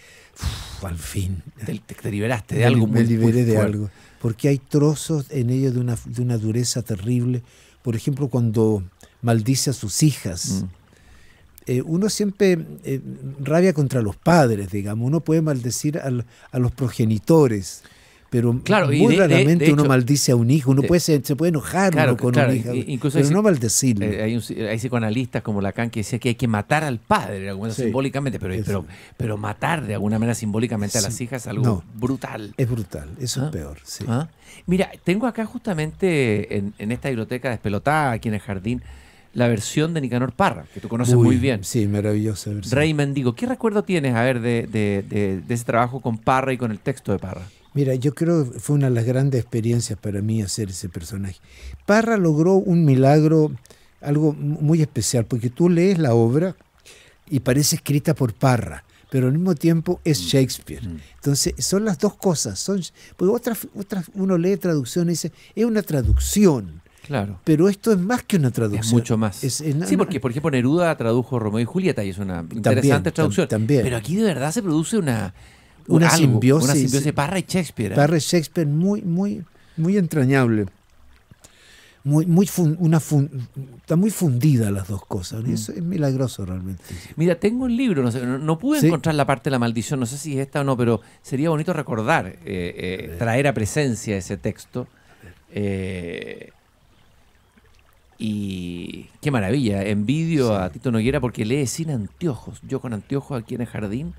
al fin. Te, liberaste de algo. Me muy, liberé de algo porque hay trozos en ellos de una, dureza terrible. Por ejemplo, cuando maldice a sus hijas. Mm. Eh, uno siempre eh, rabia contra los padres, digamos, uno puede maldecir a los progenitores pero muy raramente uno maldice a un hijo, uno eh, puede, se, puede enojar con un hijo, pero no maldecirlo. Eh, hay, psicoanalistas como Lacan que decía que hay que matar al padre simbólicamente, pero, pero, matar de alguna manera simbólicamente a las hijas es algo brutal. Es brutal, eso es ¿Ah? peor, ¿Ah? Mira, tengo acá justamente en, esta biblioteca despelotada, aquí en el jardín, la versión de Nicanor Parra, que tú conoces muy bien. Sí, maravillosa versión. Rey Mendigo. ¿Qué recuerdo tienes, a ver, de, ese trabajo con Parra y con el texto de Parra? Mira, yo creo que fue una de las grandes experiencias para mí hacer ese personaje. Parra logró un milagro, algo muy especial, porque tú lees la obra y parece escrita por Parra, pero al mismo tiempo es mm. Shakespeare. Mm. Entonces, son las dos cosas. Son, porque otras, otras, uno lee traducción y dice, es una traducción. Claro. Pero esto es más que una traducción. Es mucho más. sí, porque por ejemplo Neruda tradujo Romeo y Julieta y es una interesante traducción. también. Pero aquí de verdad se produce una, una simbiosis. Una simbiosis Parra y Shakespeare. Parra ¿eh? y Shakespeare muy, muy, muy entrañable. Muy, muy una está muy fundida las dos cosas. Mm. es milagroso realmente. Mira, tengo un libro, no, sé, pude encontrar la parte de la maldición, no sé si es esta o no, pero sería bonito recordar, eh, eh, traer a presencia ese texto. y qué maravilla, envidio a Tito Noguera porque lee sin anteojos. Yo con anteojos aquí en el jardín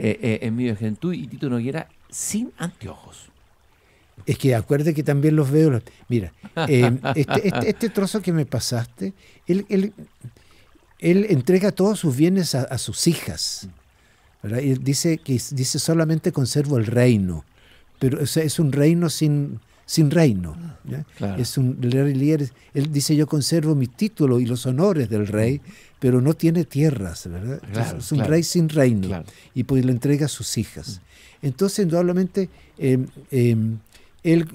eh, eh, en mi tú y Tito Noguera sin anteojos. Es que acuerde que también los veo. Mira, eh, este, este, este, trozo que me pasaste, él, entrega todos sus bienes a, sus hijas. dice que dice solamente conservo el reino, pero es un reino sin, sin reino. Ah, es un rey él dice yo conservo mi título y los honores del rey, pero no tiene tierras, es un rey sin reino y pues le entrega a sus hijas. Entonces, indudablemente, em, em, él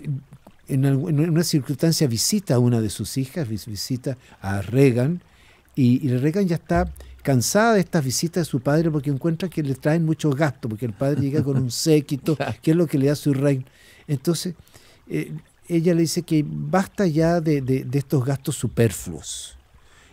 en, una circunstancia visita a una de sus hijas, visita a Regan, y, y Regan ya está cansada de estas visitas de su padre porque encuentra que le traen mucho gasto, porque el padre llega con un séquito, que es lo que le da su reino. Entonces, eh, ella le dice que basta ya de, de, estos gastos superfluos.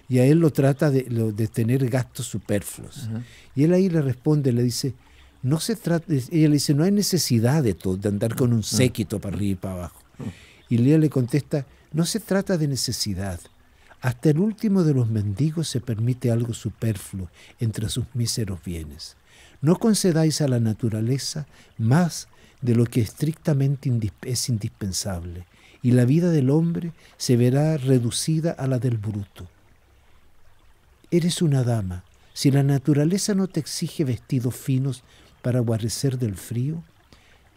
Y a él lo trata de, de tener gastos superfluos. Y él ahí le responde, le dice, no se trata, ella le dice, no hay necesidad de, todo, de andar con un ah. séquito para arriba y para abajo. Ah. Y Lea le contesta, no se trata de necesidad. Hasta el último de los mendigos se permite algo superfluo entre sus míseros bienes. No concedáis a la naturaleza más de lo que estrictamente es indispensable, y la vida del hombre se verá reducida a la del bruto. Eres una dama, si la naturaleza no te exige vestidos finos para guarecer del frío,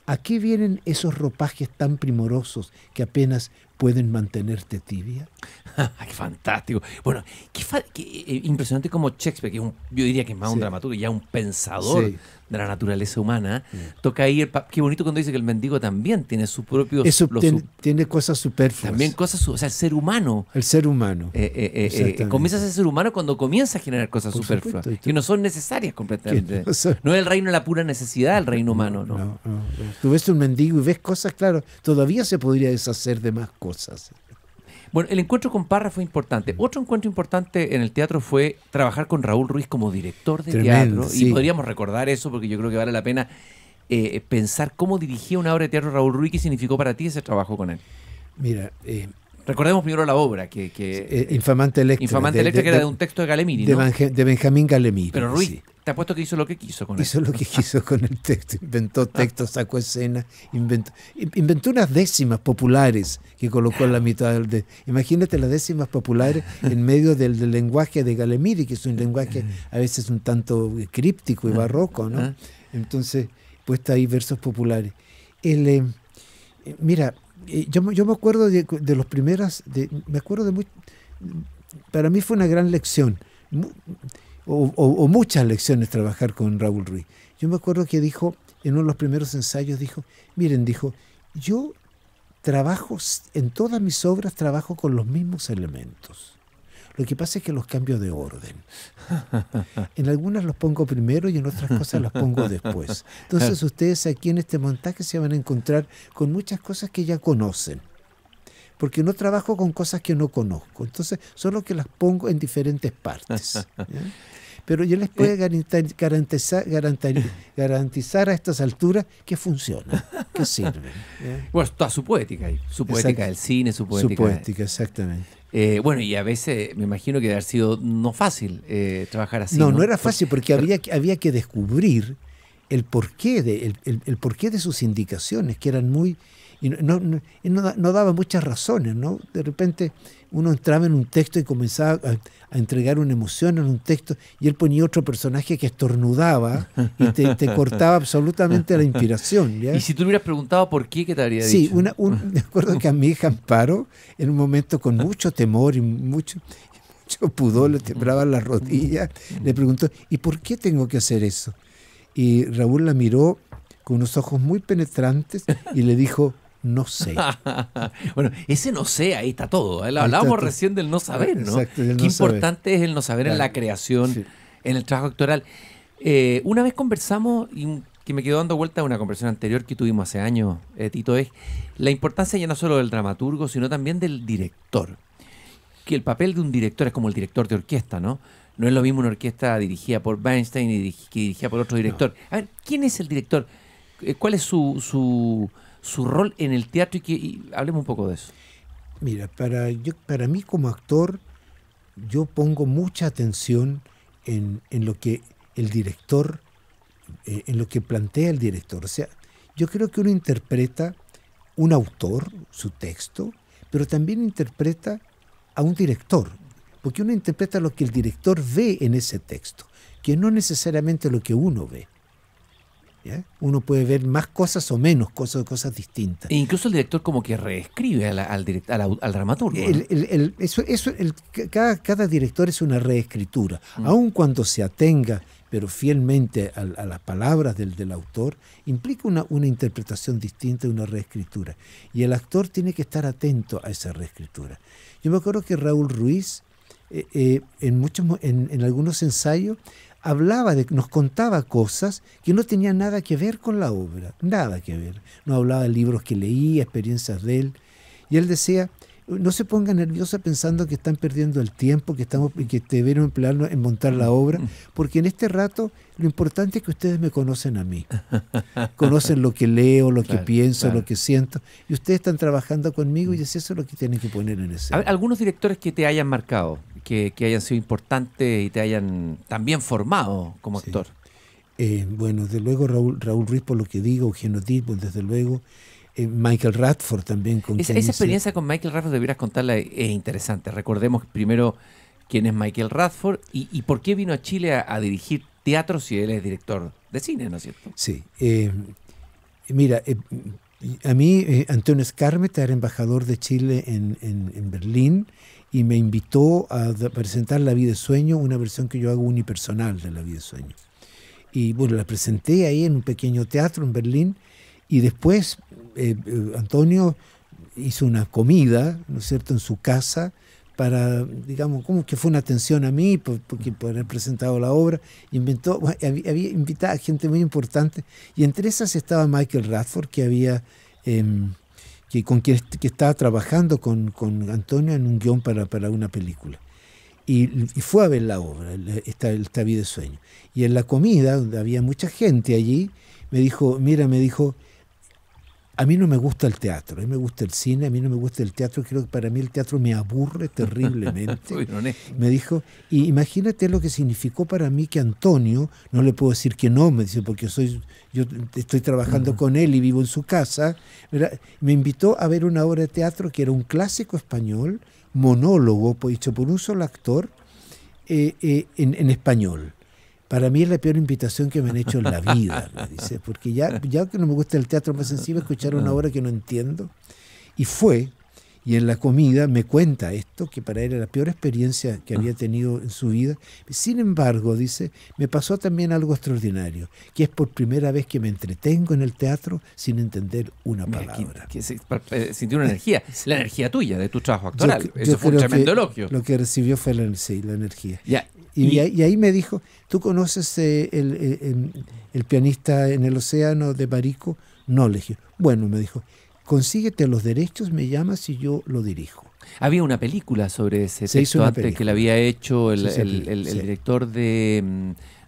¿a qué vienen esos ropajes tan primorosos que apenas pueden mantenerte tibia. ¡Qué fantástico! Bueno, qué, eh, impresionante como Shakespeare, que yo diría que es más un dramaturgo, ya un pensador de la naturaleza humana, toca ahí Qué bonito cuando dice que el mendigo también tiene su propio... Eso tiene, cosas superfluas. También cosas... O sea, el ser humano. El ser humano. Eh, eh, comienza a ser humano cuando comienza a generar cosas superfluas, que no son necesarias completamente. No, es el reino de la pura necesidad, el reino humano, ¿no? no, Tú ves un mendigo y ves cosas, claro, todavía se podría deshacer de más cosas. Bueno, el encuentro con Parra fue importante. Mm. Otro encuentro importante en el teatro fue trabajar con Raúl Ruiz como director de teatro. Y podríamos recordar eso porque yo creo que vale la pena eh, pensar cómo dirigía una obra de teatro Raúl Ruiz y significó para ti ese trabajo con él. Mira, eh, recordemos primero la obra que... Eh, Infamante Electra. que era de un texto de Galemiri. ¿no? De, Benjamín Galemiri. Pero Ruiz te apuesto que hizo lo que quiso con Hizo lo que quiso con el texto. Inventó textos, sacó escenas, inventó, inventó unas décimas populares que colocó en la mitad del. De, imagínate las décimas populares en medio del, lenguaje de Galemiri, que es un lenguaje a veces un tanto críptico y ah, barroco, ¿no? Ah. Entonces, puesta ahí versos populares. El, eh, mira, eh, yo, yo, me acuerdo de, los primeros. De, me acuerdo de muy. Para mí fue una gran lección o, muchas lecciones trabajar con Raúl Ruiz. Yo me acuerdo que dijo, en uno de los primeros ensayos, dijo, miren, dijo, yo trabajo, en todas mis obras trabajo con los mismos elementos. Lo que pasa es que los cambio de orden. En algunas los pongo primero y en otras cosas las pongo después. Entonces ustedes aquí en este montaje se van a encontrar con muchas cosas que ya conocen porque no trabajo con cosas que no conozco. Entonces, solo que las pongo en diferentes partes. Pero yo les puedo eh. garantizar, garantizar, a estas alturas que funciona, que sirve. Bueno, toda su poética ahí, su poética del cine, su poética. Su poética, exactamente. Eh, bueno, y a veces me imagino que debe haber sido no fácil eh, trabajar así. No, no, era fácil porque había, había que descubrir el porqué, de, el porqué de sus indicaciones, que eran muy, y no, no, no, daba muchas razones, ¿no? De repente uno entraba en un texto y comenzaba a, entregar una emoción en un texto y él ponía otro personaje que estornudaba y te, cortaba absolutamente la inspiración. Y si tú hubieras preguntado por qué, ¿qué te habría dicho? Sí, un, me acuerdo que a mi hija Amparo, en un momento con mucho temor y mucho, mucho pudor, le temblaban las rodillas, le preguntó, ¿y por qué tengo que hacer eso? Y Raúl la miró con unos ojos muy penetrantes y le dijo, no sé. bueno, ese no sé, ahí está todo. Hablábamos recién del no saber, ¿no? Qué importante es el no saber en la creación, en el trabajo actoral. Eh, una vez conversamos, y que me quedó dando vuelta a una conversación anterior que tuvimos hace años, eh, Tito, es la importancia ya no solo del dramaturgo, sino también del director. Que el papel de un director es como el director de orquesta, ¿no? No es lo mismo una orquesta dirigida por Weinstein y que dirigida por otro director. A ver, ¿quién es el director? Eh, ¿Cuál es su su rol en el teatro y que hablemos un poco de eso. Mira, para, yo, para mí como actor, yo pongo mucha atención en, lo que el director, eh, en lo que plantea el director. O sea, yo creo que uno interpreta un autor, su texto, pero también interpreta a un director, porque uno interpreta lo que el director ve en ese texto, que no necesariamente lo que uno ve. Uno puede ver más cosas o menos cosas, cosas distintas. E incluso el director como que reescribe al, al, dramaturgo. cada, director es una reescritura. Mm. Aun cuando se atenga, pero fielmente a, las palabras del, autor, implica una, una, interpretación distinta, una reescritura. Y el actor tiene que estar atento a esa reescritura. Yo me acuerdo que Raúl Ruiz, eh, eh, en, muchos, en algunos ensayos, hablaba de, nos contaba cosas que no tenían nada que ver con la obra, nada que ver. No hablaba de libros que leía, experiencias de él. Y él decía, no se pongan nerviosa pensando que están perdiendo el tiempo, que estamos que debieron emplearlo en montar la obra, porque en este rato lo importante es que ustedes me conocen a mí. Conocen lo que leo, lo que pienso, lo que siento, y ustedes están trabajando conmigo y es eso lo que tienen que poner en ese. Algunos directores que te hayan marcado, que, que hayan sido importantes y te hayan también formado como actor. Eh, bueno, desde luego Raúl, Ruiz por lo que digo, Eugenio Tipo, pues, desde luego. Eh, Michael Radford también con Esa, experiencia con Michael Radford deberías contarla, eh, es interesante. Recordemos primero quién es Michael Radford y, por qué vino a Chile a, dirigir teatro si él es director de cine, ¿no es cierto? Sí. Eh, mira, a mí Antonio Escarmeta era embajador de Chile en, en, en Berlín y me invitó a presentar La vida de sueño, una versión que yo hago unipersonal de La vida de sueño. Y bueno, la presenté ahí en un pequeño teatro en Berlín y después eh, eh, Antonio hizo una comida, ¿no es cierto?, en su casa para, digamos, como que fue una atención a mí, porque por haber presentado la obra, inventó, había, invitado a gente muy importante, y entre esas estaba Michael Radford, que había, em, que, con quien que estaba trabajando con, con, Antonio en un guión para, para una película. Y, fue a ver la obra, esta, esta vida de sueño. Y en la comida, donde había mucha gente allí, me dijo, mira, me dijo, a mí no me gusta el teatro, a mí me gusta el cine, a mí no me gusta el teatro, creo que para mí el teatro me aburre terriblemente. me dijo, imagínate lo que significó para mí que Antonio, no le puedo decir que no, me dice, porque soy, yo estoy trabajando con él y vivo en su casa, me invitó a ver una obra de teatro que era un clásico español, monólogo, hecho por un solo actor, eh, eh, en español. Para mí es la peor invitación que me han hecho en la vida, dice, porque ya, ya que no me gusta el teatro más sensible escuchar una ah. obra que no entiendo. Y fue, y en la comida me cuenta esto, que para él era la peor experiencia que había ah. tenido en su vida. Sin embargo, dice, me pasó también algo extraordinario, que es por primera vez que me entretengo en el teatro sin entender una palabra. Eh, sintió una energía, la energía tuya, de tu trabajo actoral. Eso fue un tremendo elogio. Lo que recibió fue la, la energía. Ya, y, ahí me dijo, ¿tú conoces eh, eh, em, el, pianista en el océano de Barico? No, le dije, bueno, me dijo, consíguete los derechos, me llamas y yo lo dirijo. Había una película sobre ese texto antes que la había hecho el, director mm,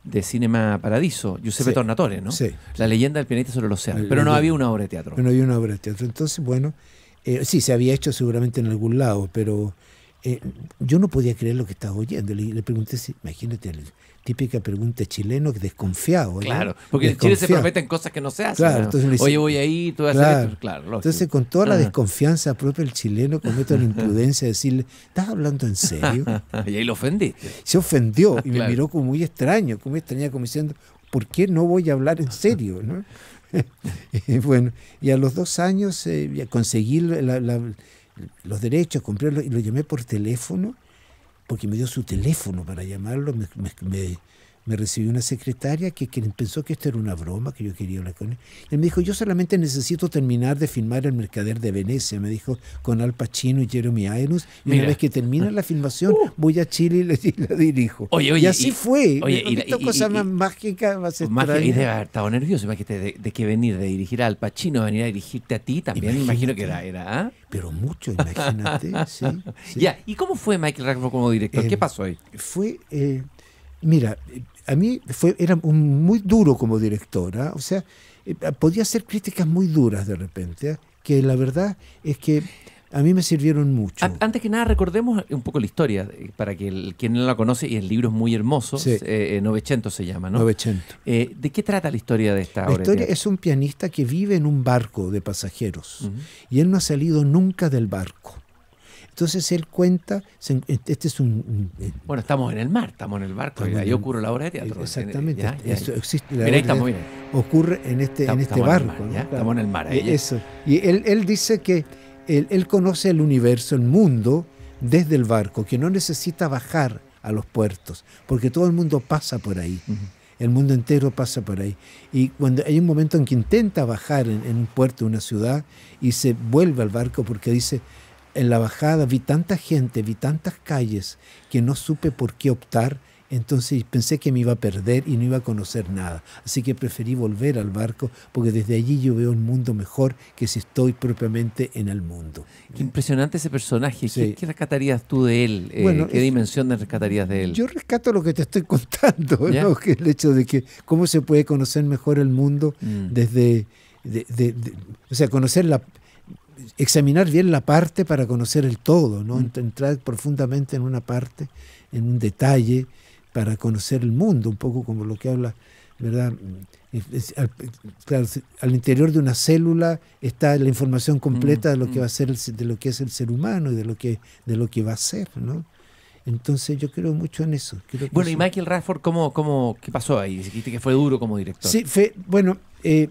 de, Cinema Paradiso, Giuseppe Tornatore, ¿no? La leyenda del pianista sobre el océano. Pero no había una obra de teatro. no había una obra de teatro. Entonces, bueno, eh, sí, se había hecho seguramente en algún lado, pero eh, yo no podía creer lo que estaba oyendo. Le, pregunté, imagínate, la típica pregunta chileno desconfiado. Claro, porque en Chile se prometen cosas que no se hacen. entonces Oye, voy ahí, tú vas entonces, con toda la desconfianza propia del chileno, comete la imprudencia de decirle, ¿estás hablando en serio? y ahí lo ofendí. Se ofendió y me miró como muy extraño, como extraña, como diciendo, ¿por qué no voy a hablar en serio? bueno, y a los dos años eh, conseguí la, los derechos, compré y lo llamé por teléfono, porque me dio su teléfono para llamarlo, me me recibió una secretaria que, pensó que esto era una broma, que yo quería hablar con él. me dijo, yo solamente necesito terminar de filmar El Mercader de Venecia, me dijo, con Al Pacino y Jeremy Irons. Y una vez que termina la filmación, uh. voy a Chile y la, dirijo. Oye, oye, y así fue. Oye, y, cosa más mágica, más extraña. Y de haber estado nervioso, imagínate, de, que venir, de dirigir a Al Pacino, venir a dirigirte a ti, también imagino que era... era ¿ah? Pero mucho, imagínate. sí, Ya, ¿y cómo fue Michael Rackford como director? ¿Qué eh, pasó ahí? Fue, eh, mira, a mí fue, era un, muy duro como directora, o sea, eh, podía hacer críticas muy duras de repente, ¿eh? que la verdad es que a mí me sirvieron mucho. Antes que nada, recordemos un poco la historia, eh, para que el, quien no la conoce, y el libro es muy hermoso, 900 se llama, ¿no? Novecento. ¿De qué trata la historia de esta obra? La historia es un pianista que vive en un barco de pasajeros y él no ha salido nunca del barco. Entonces él cuenta, e, este es un, eh, Bueno, estamos en el mar, estamos en el barco, y ahí ocurre la obra de teatro. E, exactamente, eso existe. estamos, Ocurre en este, en este barco. Estamos en el mar. E, eso. Y él, dice que él, conoce el universo, el mundo, desde el barco, que no necesita bajar a los puertos, porque todo el mundo pasa por ahí. El mundo entero pasa por ahí. Y cuando hay un momento en que intenta bajar en, un puerto, una ciudad, y se vuelve al barco porque dice, en la bajada vi tanta gente, vi tantas calles que no supe por qué optar. Entonces pensé que me iba a perder y no iba a conocer nada. Así que preferí volver al barco porque desde allí yo veo el mundo mejor que si estoy propiamente en el mundo. Qué impresionante ese personaje. ¿Qué, rescatarías tú de él? Eh, ¿Qué dimensión rescatarías de él? Yo rescato lo que te estoy contando, que el hecho de que cómo se puede conocer mejor el mundo mm. desde... o sea, conocer la examinar bien la parte para conocer el todo, ¿no? entrar profundamente en una parte, en un detalle, para conocer el mundo, un poco como lo que habla, ¿verdad? Al, interior de una célula está la información completa de lo que va a ser de lo que es el ser humano y de lo que de lo que va a ser, ¿no? Entonces yo creo mucho en eso. bueno, y Michael Radford, ¿cómo, cómo, ¿qué pasó ahí? Dijiste que fue duro como director. Sí, bueno, eh,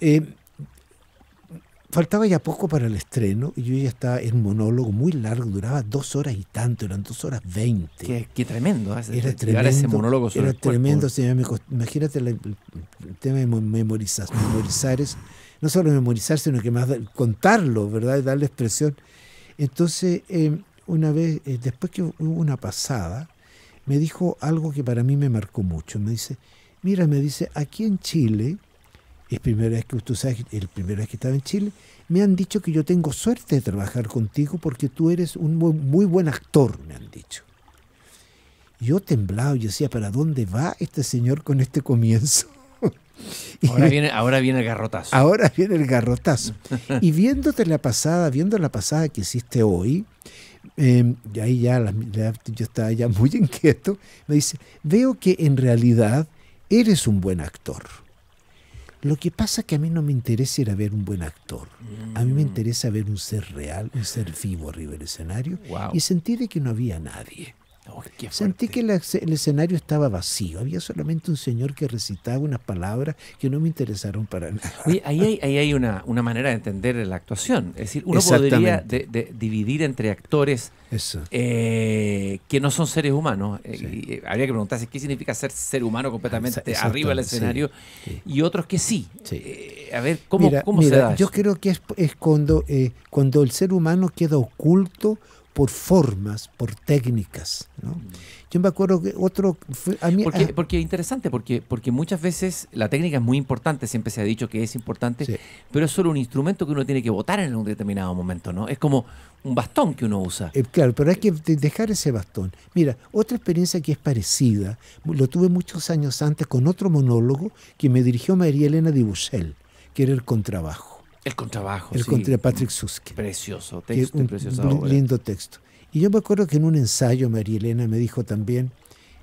eh, faltaba ya poco para el estreno y yo ya estaba en monólogo muy largo, duraba dos horas y tanto, eran dos horas veinte. Qué, tremendo, ¿eh? era tremendo. Ese monólogo era tremendo, imagínate el, tema de memorizar, memorizar es, no solo memorizar, sino que más contarlo, ¿verdad? Darle expresión. Entonces, eh, una vez, eh, después que hubo una pasada, me dijo algo que para mí me marcó mucho. Me dice, mira, me dice, aquí en Chile es primera vez que tú sabes, el primera vez que estaba en Chile, me han dicho que yo tengo suerte de trabajar contigo porque tú eres un muy, buen actor, me han dicho. Yo temblado yo decía, ¿para dónde va este señor con este comienzo? Ahora viene, ahora viene el garrotazo. Ahora viene el garrotazo. Y viéndote la pasada, viendo la pasada que hiciste hoy, em, ahí ya yo estaba ya muy inquieto, me dice, veo que en realidad eres un buen actor. Lo que pasa es que a mí no me interesa ir a ver un buen actor. A mí me mm. interesa ver un ser real, un ser vivo arriba del escenario y sentir que no había nadie. Oh, Sentí que el escenario estaba vacío, había solamente un señor que recitaba unas palabras que no me interesaron para nada. ahí hay, una, manera de entender la actuación, es decir, uno podría dividir entre actores eh, que no son seres humanos. Eh, eh, habría que preguntarse qué significa ser ser humano completamente arriba del escenario y otros que sí. a ver, ¿cómo, se da? Yo creo que es, cuando, cuando el ser humano queda oculto por formas, por técnicas. Mm. Yo me acuerdo que otro... a mí, porque, ah. es interesante, porque, porque muchas veces la técnica es muy importante, siempre se ha dicho que es importante, pero es solo un instrumento que uno tiene que votar en un determinado momento, ¿no? Es como un bastón que uno usa. Eh, claro, pero hay que dejar ese bastón. Mira, otra experiencia que es parecida, lo tuve muchos años antes con otro monólogo que me dirigió María Elena Dibuchel, que era el contrabajo. El contrabajo. El contra Patrick Suskin. Precioso texto, un, Lindo texto. Y yo me acuerdo que en un ensayo María Elena me dijo también,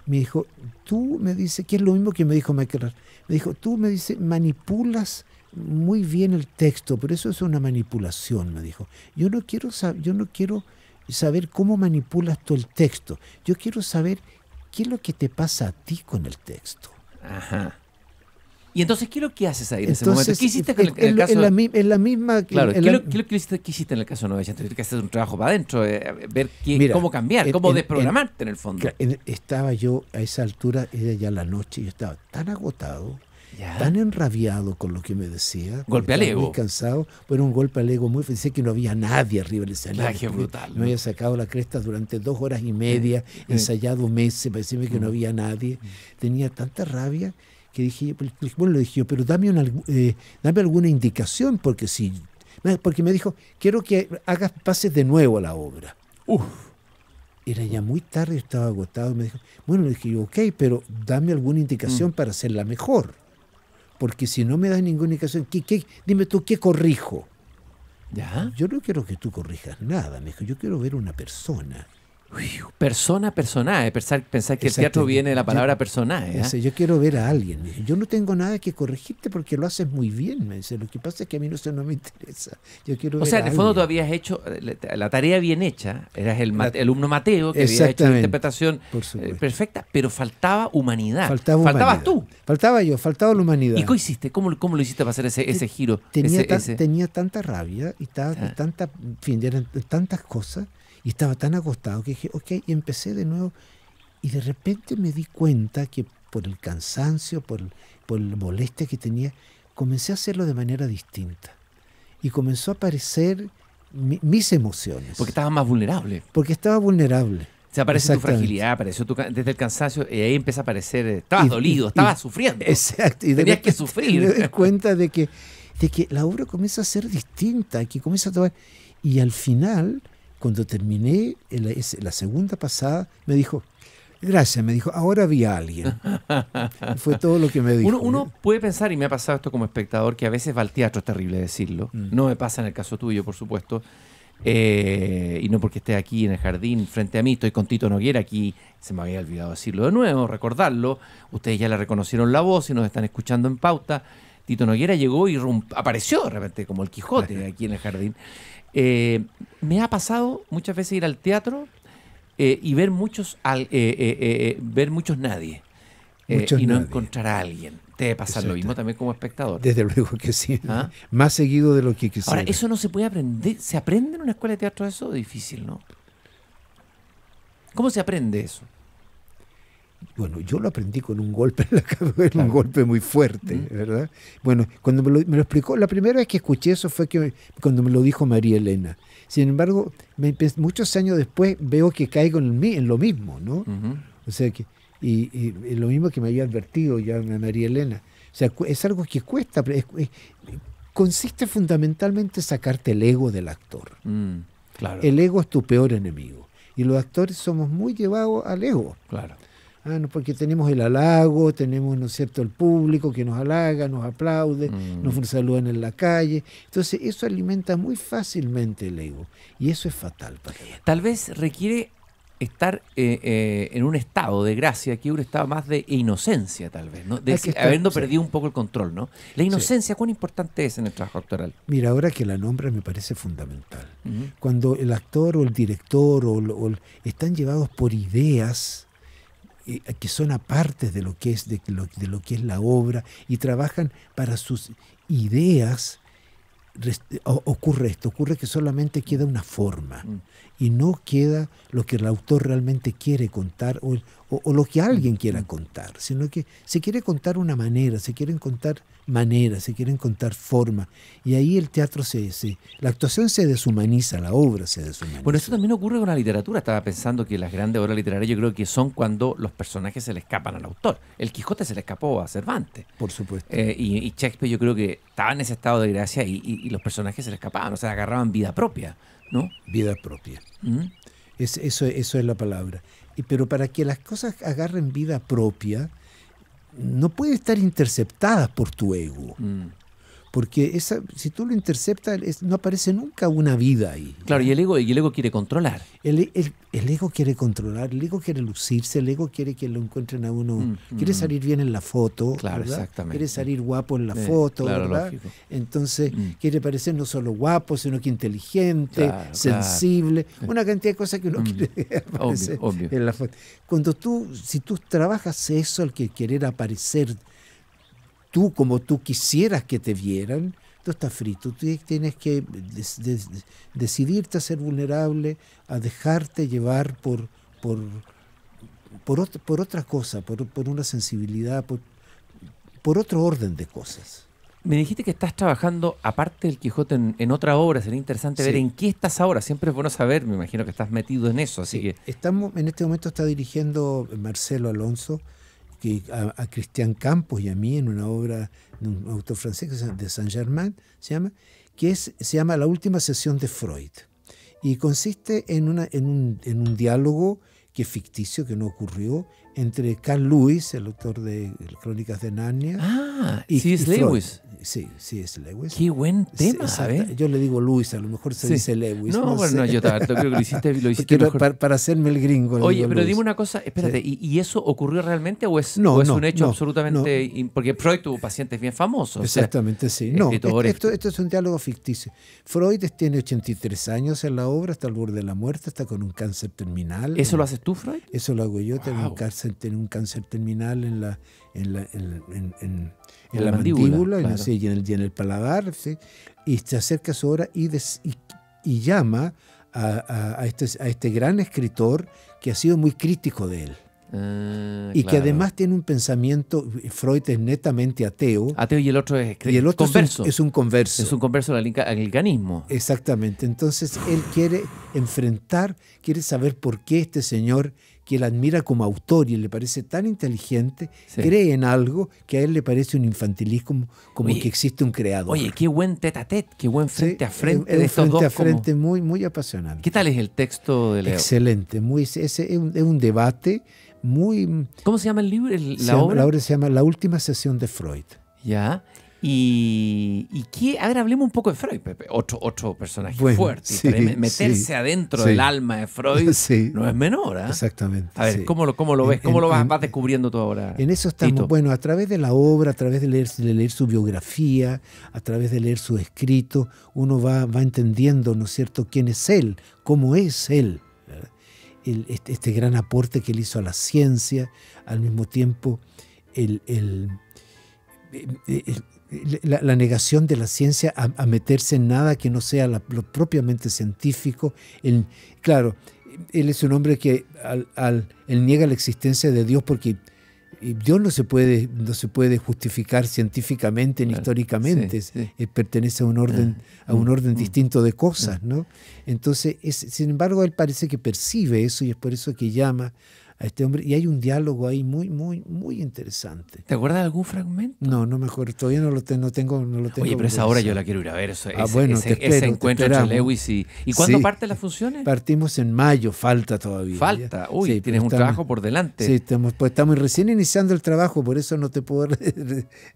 me dijo, tú me dice, que es lo mismo que me dijo Michael, me dijo, tú me dice, manipulas muy bien el texto, pero eso es una manipulación, me dijo. Yo no quiero, yo no quiero saber cómo manipulas tú el texto, yo quiero saber qué es lo que te pasa a ti con el texto. Ajá. ¿Y entonces qué es lo que haces ahí en ese momento? ¿Qué hiciste el, en el caso? la, misma... Claro, ¿qué, la, lo, hiciste, qué hiciste en el caso de Nueva que hacer un trabajo para adentro, eh, ver cómo cambiar, cómo desprogramarte en el fondo. estaba yo a esa altura, era ya la noche, yo estaba tan agotado, tan enrabiado con lo que me decía. Golpe al ego. Muy cansado, pero un golpe al ego muy Pensé que no había nadie arriba del escenario. brutal. Me, había sacado la cresta durante dos horas y media, ensayado meses, decirme que no mm. había nadie. Mm. Tenía tanta rabia que dije, pues, pues, bueno, le dije yo, pero dame, una, eh, dame alguna indicación, porque si porque me dijo, quiero que hagas pases de nuevo a la obra. Uf, era ya muy tarde, estaba agotado, me dijo, bueno, le dije yo, ok, pero dame alguna indicación mm. para hacerla mejor, porque si no me das ninguna indicación, ¿qué, qué, dime tú, ¿qué corrijo? ¿Ya? Yo no quiero que tú corrijas nada, me dijo, yo quiero ver una persona persona, personaje. Pensar, pensar que el teatro viene de la palabra persona ¿ah? yo quiero ver a alguien. Yo no tengo nada que corregirte porque lo haces muy bien. Me dice. Lo que pasa es que a mí no, no me interesa. Yo quiero o sea, en el fondo tú habías hecho eh, la, tarea bien hecha. Eras el alumno Mateo que había hecho la interpretación eh, perfecta, pero faltaba humanidad. Faltaba Faltabas tú. Faltaba yo, faltaba la humanidad. ¿Y cómo hiciste? ¿Cómo, lo hiciste para hacer ese, ese giro? Tenía, tenía tanta rabia y, ah. tanta, eran tantas cosas y estaba tan acostado que dije, ok, y empecé de nuevo. Y de repente me di cuenta que por el cansancio, por, por la molestia que tenía, comencé a hacerlo de manera distinta. Y comenzó a aparecer mis emociones. Porque estaba más vulnerable. Porque estaba vulnerable. se aparece tu fragilidad, apareció tu, desde el cansancio y ahí empieza a aparecer, eh, estabas dolido, estabas sufriendo. Exacto. Y Tenías que sufrir. Te das cuenta de que, de que la obra comienza a ser distinta, que comienza a tomar... Y al final cuando terminé la, segunda pasada, me dijo, Gracias, me dijo, ahora vi a alguien. Fue todo lo que me dijo. Uno, puede pensar, y me ha pasado esto como espectador, que a veces va al teatro, es terrible decirlo. Mm. No me pasa en el caso tuyo, por supuesto. Eh, y no porque esté aquí en el jardín frente a mí, estoy con Tito Noguera aquí, se me había olvidado decirlo de nuevo, recordarlo. Ustedes ya le reconocieron la voz y nos están escuchando en pauta. Tito Noguera llegó y apareció de repente como el Quijote aquí en el jardín. Eh, me ha pasado muchas veces ir al teatro eh, y ver muchos, al, eh, ver muchos nadie y no encontrar a alguien. Te debe pasar lo mismo también como espectador. Desde luego que sí. ¿Ah? Más seguido de lo que quisiera. Ahora, eso no se puede aprender. ¿Se aprende en una escuela de teatro eso? Difícil, ¿no? ¿Cómo se aprende eso? Bueno, yo lo aprendí con un golpe en la cabeza, un golpe muy fuerte, ¿verdad? Bueno, cuando me lo, explicó, la primera vez que escuché eso fue que cuando me lo dijo María Elena. Sin embargo, muchos años después veo que caigo en, en lo mismo, ¿no? O sea, que, y, lo mismo que me había advertido ya María Elena. O sea, es algo que cuesta. consiste fundamentalmente en sacarte el ego del actor. Mm, claro. El ego es tu peor enemigo. Y los actores somos muy llevados al ego. Claro. Ah, no, porque tenemos el halago, tenemos, ¿no cierto?, el público que nos halaga, nos aplaude, mm. nos saludan en la calle. Entonces, eso alimenta muy fácilmente el ego y eso es fatal para Tal vez requiere estar eh, eh, en un estado de gracia, que un estado más de inocencia, tal vez, ¿no? habiendo perdido un poco el control, ¿no? La inocencia, ¿cuán importante es en el trabajo actoral? Mira, ahora que la nombra me parece fundamental. Cuando el actor o el director o, están llevados por ideas eh, que son aparte de lo que, es, de lo que es la obra y trabajan para sus ideas, ocurre esto, ocurre que solamente queda una forma mm y no queda lo que el autor realmente quiere contar o, lo que alguien quiera contar, sino que se quiere contar una manera, se quieren contar maneras, se quieren contar formas, y ahí el teatro se, la actuación se deshumaniza, la obra se deshumaniza. Bueno, eso también ocurre con la literatura, estaba pensando que las grandes obras literarias yo creo que son cuando los personajes se le escapan al autor. El Quijote se le escapó a Cervantes. Por supuesto. Eh, y, Shakespeare yo creo que estaba en ese estado de gracia y, y los personajes se le escapaban, o sea, agarraban vida propia. Vida propia. ¿Mm? Es, eso, eso es la palabra. Y, pero para que las cosas agarren vida propia, no puede estar interceptadas por tu ego. Mm porque esa, si tú lo interceptas, no aparece nunca una vida ahí. Claro, y el ego, y el ego quiere controlar. El, ego quiere controlar, el ego quiere lucirse, el ego quiere que lo encuentren a uno, mm, quiere mm. salir bien en la foto, claro, Exactamente. quiere salir guapo en la foto, claro, ¿verdad? Entonces mm. quiere parecer no solo guapo, sino que inteligente, sensible, una cantidad de cosas que uno quiere aparecer en la foto. Cuando tú, si tú trabajas eso, el que querer aparecer, tú como tú quisieras que te vieran, tú estás frito. Tú tienes que decidirte a ser vulnerable, a dejarte llevar por, por, por, por otra cosa, por, una sensibilidad, por, por otro orden de cosas. Me dijiste que estás trabajando, aparte del Quijote, en, otra obra. Sería interesante ver en qué estás ahora. Siempre es bueno saber, me imagino que estás metido en eso. Así que... Estamos, en este momento está dirigiendo Marcelo Alonso a, Cristian Campos y a mí en una obra de un autor francés de Saint-Germain, se llama, que es, se llama La última sesión de Freud. Y consiste en, una, en, un, diálogo que es ficticio, que no ocurrió, entre Carl Lewis, el autor de Crónicas de Narnia, ah, y, C.S. Lewis sí, sí, es Lewis. Qué buen tema, ¿sabes? Yo le digo Luis, a lo mejor se dice Lewis. No, bueno, yo te, creo que lo hiciste, lo mejor. Para, hacerme el gringo. Oye, pero dime una cosa, espérate, ¿y, eso ocurrió realmente o es, un hecho absolutamente... porque Freud tuvo pacientes bien famosos. Exactamente, sí. E-, esto, es un diálogo ficticio. Freud tiene 83 años en la obra, está al borde de la muerte, está con un cáncer terminal. ¿Eso lo haces tú, Freud? Eso lo hago yo, tengo un cáncer terminal en la en la, mandíbula, y, en el, y paladar, y se acerca a su hora y, llama este, a, este, gran escritor que ha sido muy crítico de él. Ah, y que además tiene un pensamiento, Freud es netamente ateo. Ateo y el otro es y el otro Es un, converso. Es un converso al anglicanismo. Exactamente. Entonces él quiere enfrentar, quiere saber por qué este señor que la admira como autor y le parece tan inteligente, cree en algo que a él le parece un infantilismo como, que existe un creador. Oye, qué buen tête-à-tête, qué buen frente a frente. Es, de frente a frente muy, muy apasionante. ¿Qué tal es el texto de Leo? Excelente, muy, es, es, un, debate muy... ¿Cómo se llama el libro? la, obra? la obra se llama La última sesión de Freud. Ya. Y, qué... a ver, hablemos un poco de Freud, Pepe. Otro, otro personaje fuerte. meterse adentro del alma de Freud no es menor. ¿eh? Exactamente. A ver, ¿cómo lo, cómo lo ves? ¿Cómo lo vas, descubriendo tú ahora? En eso estamos. Bueno, a través de la obra, a través de leer, su biografía, a través de leer su escrito, uno va, entendiendo, ¿no es cierto?, quién es él, cómo es él. Este, este, gran aporte que él hizo a la ciencia, al mismo tiempo, el la, negación de la ciencia a, meterse en nada que no sea lo propiamente científico. claro, él es un hombre que al, niega la existencia de Dios porque eh, Dios no se puede, no se puede justificar científicamente ni eh, históricamente, eh, pertenece a un orden, a un mm, orden mm, distinto de cosas, mm. ¿no? Entonces, sin embargo, él parece que percibe eso y es por eso que llama a este hombre. Y hay un diálogo ahí muy, muy, muy interesante. ¿Te acuerdas de algún fragmento? No, no me acuerdo. Todavía no lo, tengo, no lo tengo. Oye, pero esa hora yo la quiero ir a ver. ah, ese, bueno, ese, encuentro de Lewis y. ¿Y cuándo parte parten las funciones? Partimos en mayo, falta todavía. Falta. Uy, tienes un trabajo por delante. Sí, estamos, pues estamos recién iniciando el trabajo, por eso no te puedo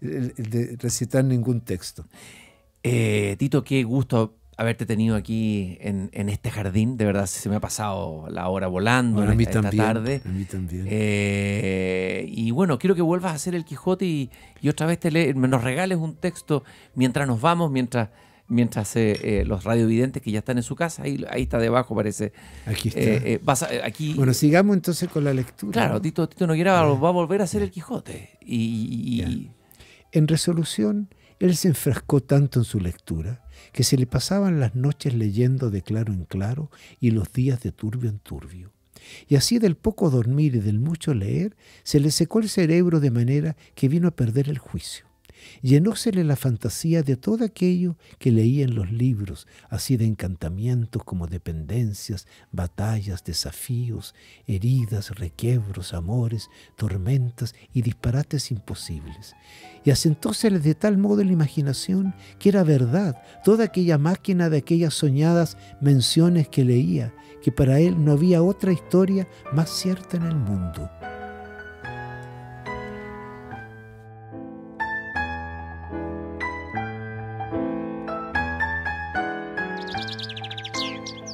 recitar ningún texto. Eh, Tito, qué gusto haberte tenido aquí en, este jardín. De verdad, se me ha pasado la hora volando tarde. y bueno, quiero que vuelvas a hacer el Quijote y, otra vez te nos regales un texto mientras nos vamos, mientras mientras eh, eh, los radiovidentes que ya están en su casa, ahí, ahí está debajo parece. Aquí eh, está. bueno, sigamos entonces con la lectura. Claro, Tito, no Noguera va a volver a hacer el Quijote. En resolución, él se enfrascó tanto en su lectura que se le pasaban las noches leyendo de claro en claro y los días de turbio en turbio. Y así del poco dormir y del mucho leer, se le secó el cerebro de manera que vino a perder el juicio llenósele la fantasía de todo aquello que leía en los libros, así de encantamientos como dependencias, batallas, desafíos, heridas, requiebros, amores, tormentas y disparates imposibles. Y asentósele de tal modo la imaginación que era verdad toda aquella máquina de aquellas soñadas menciones que leía, que para él no había otra historia más cierta en el mundo.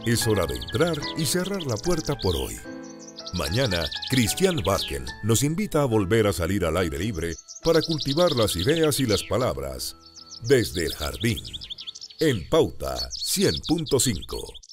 Es hora de entrar y cerrar la puerta por hoy. Mañana, Cristian Barken nos invita a volver a salir al aire libre para cultivar las ideas y las palabras desde el jardín. En Pauta 100.5.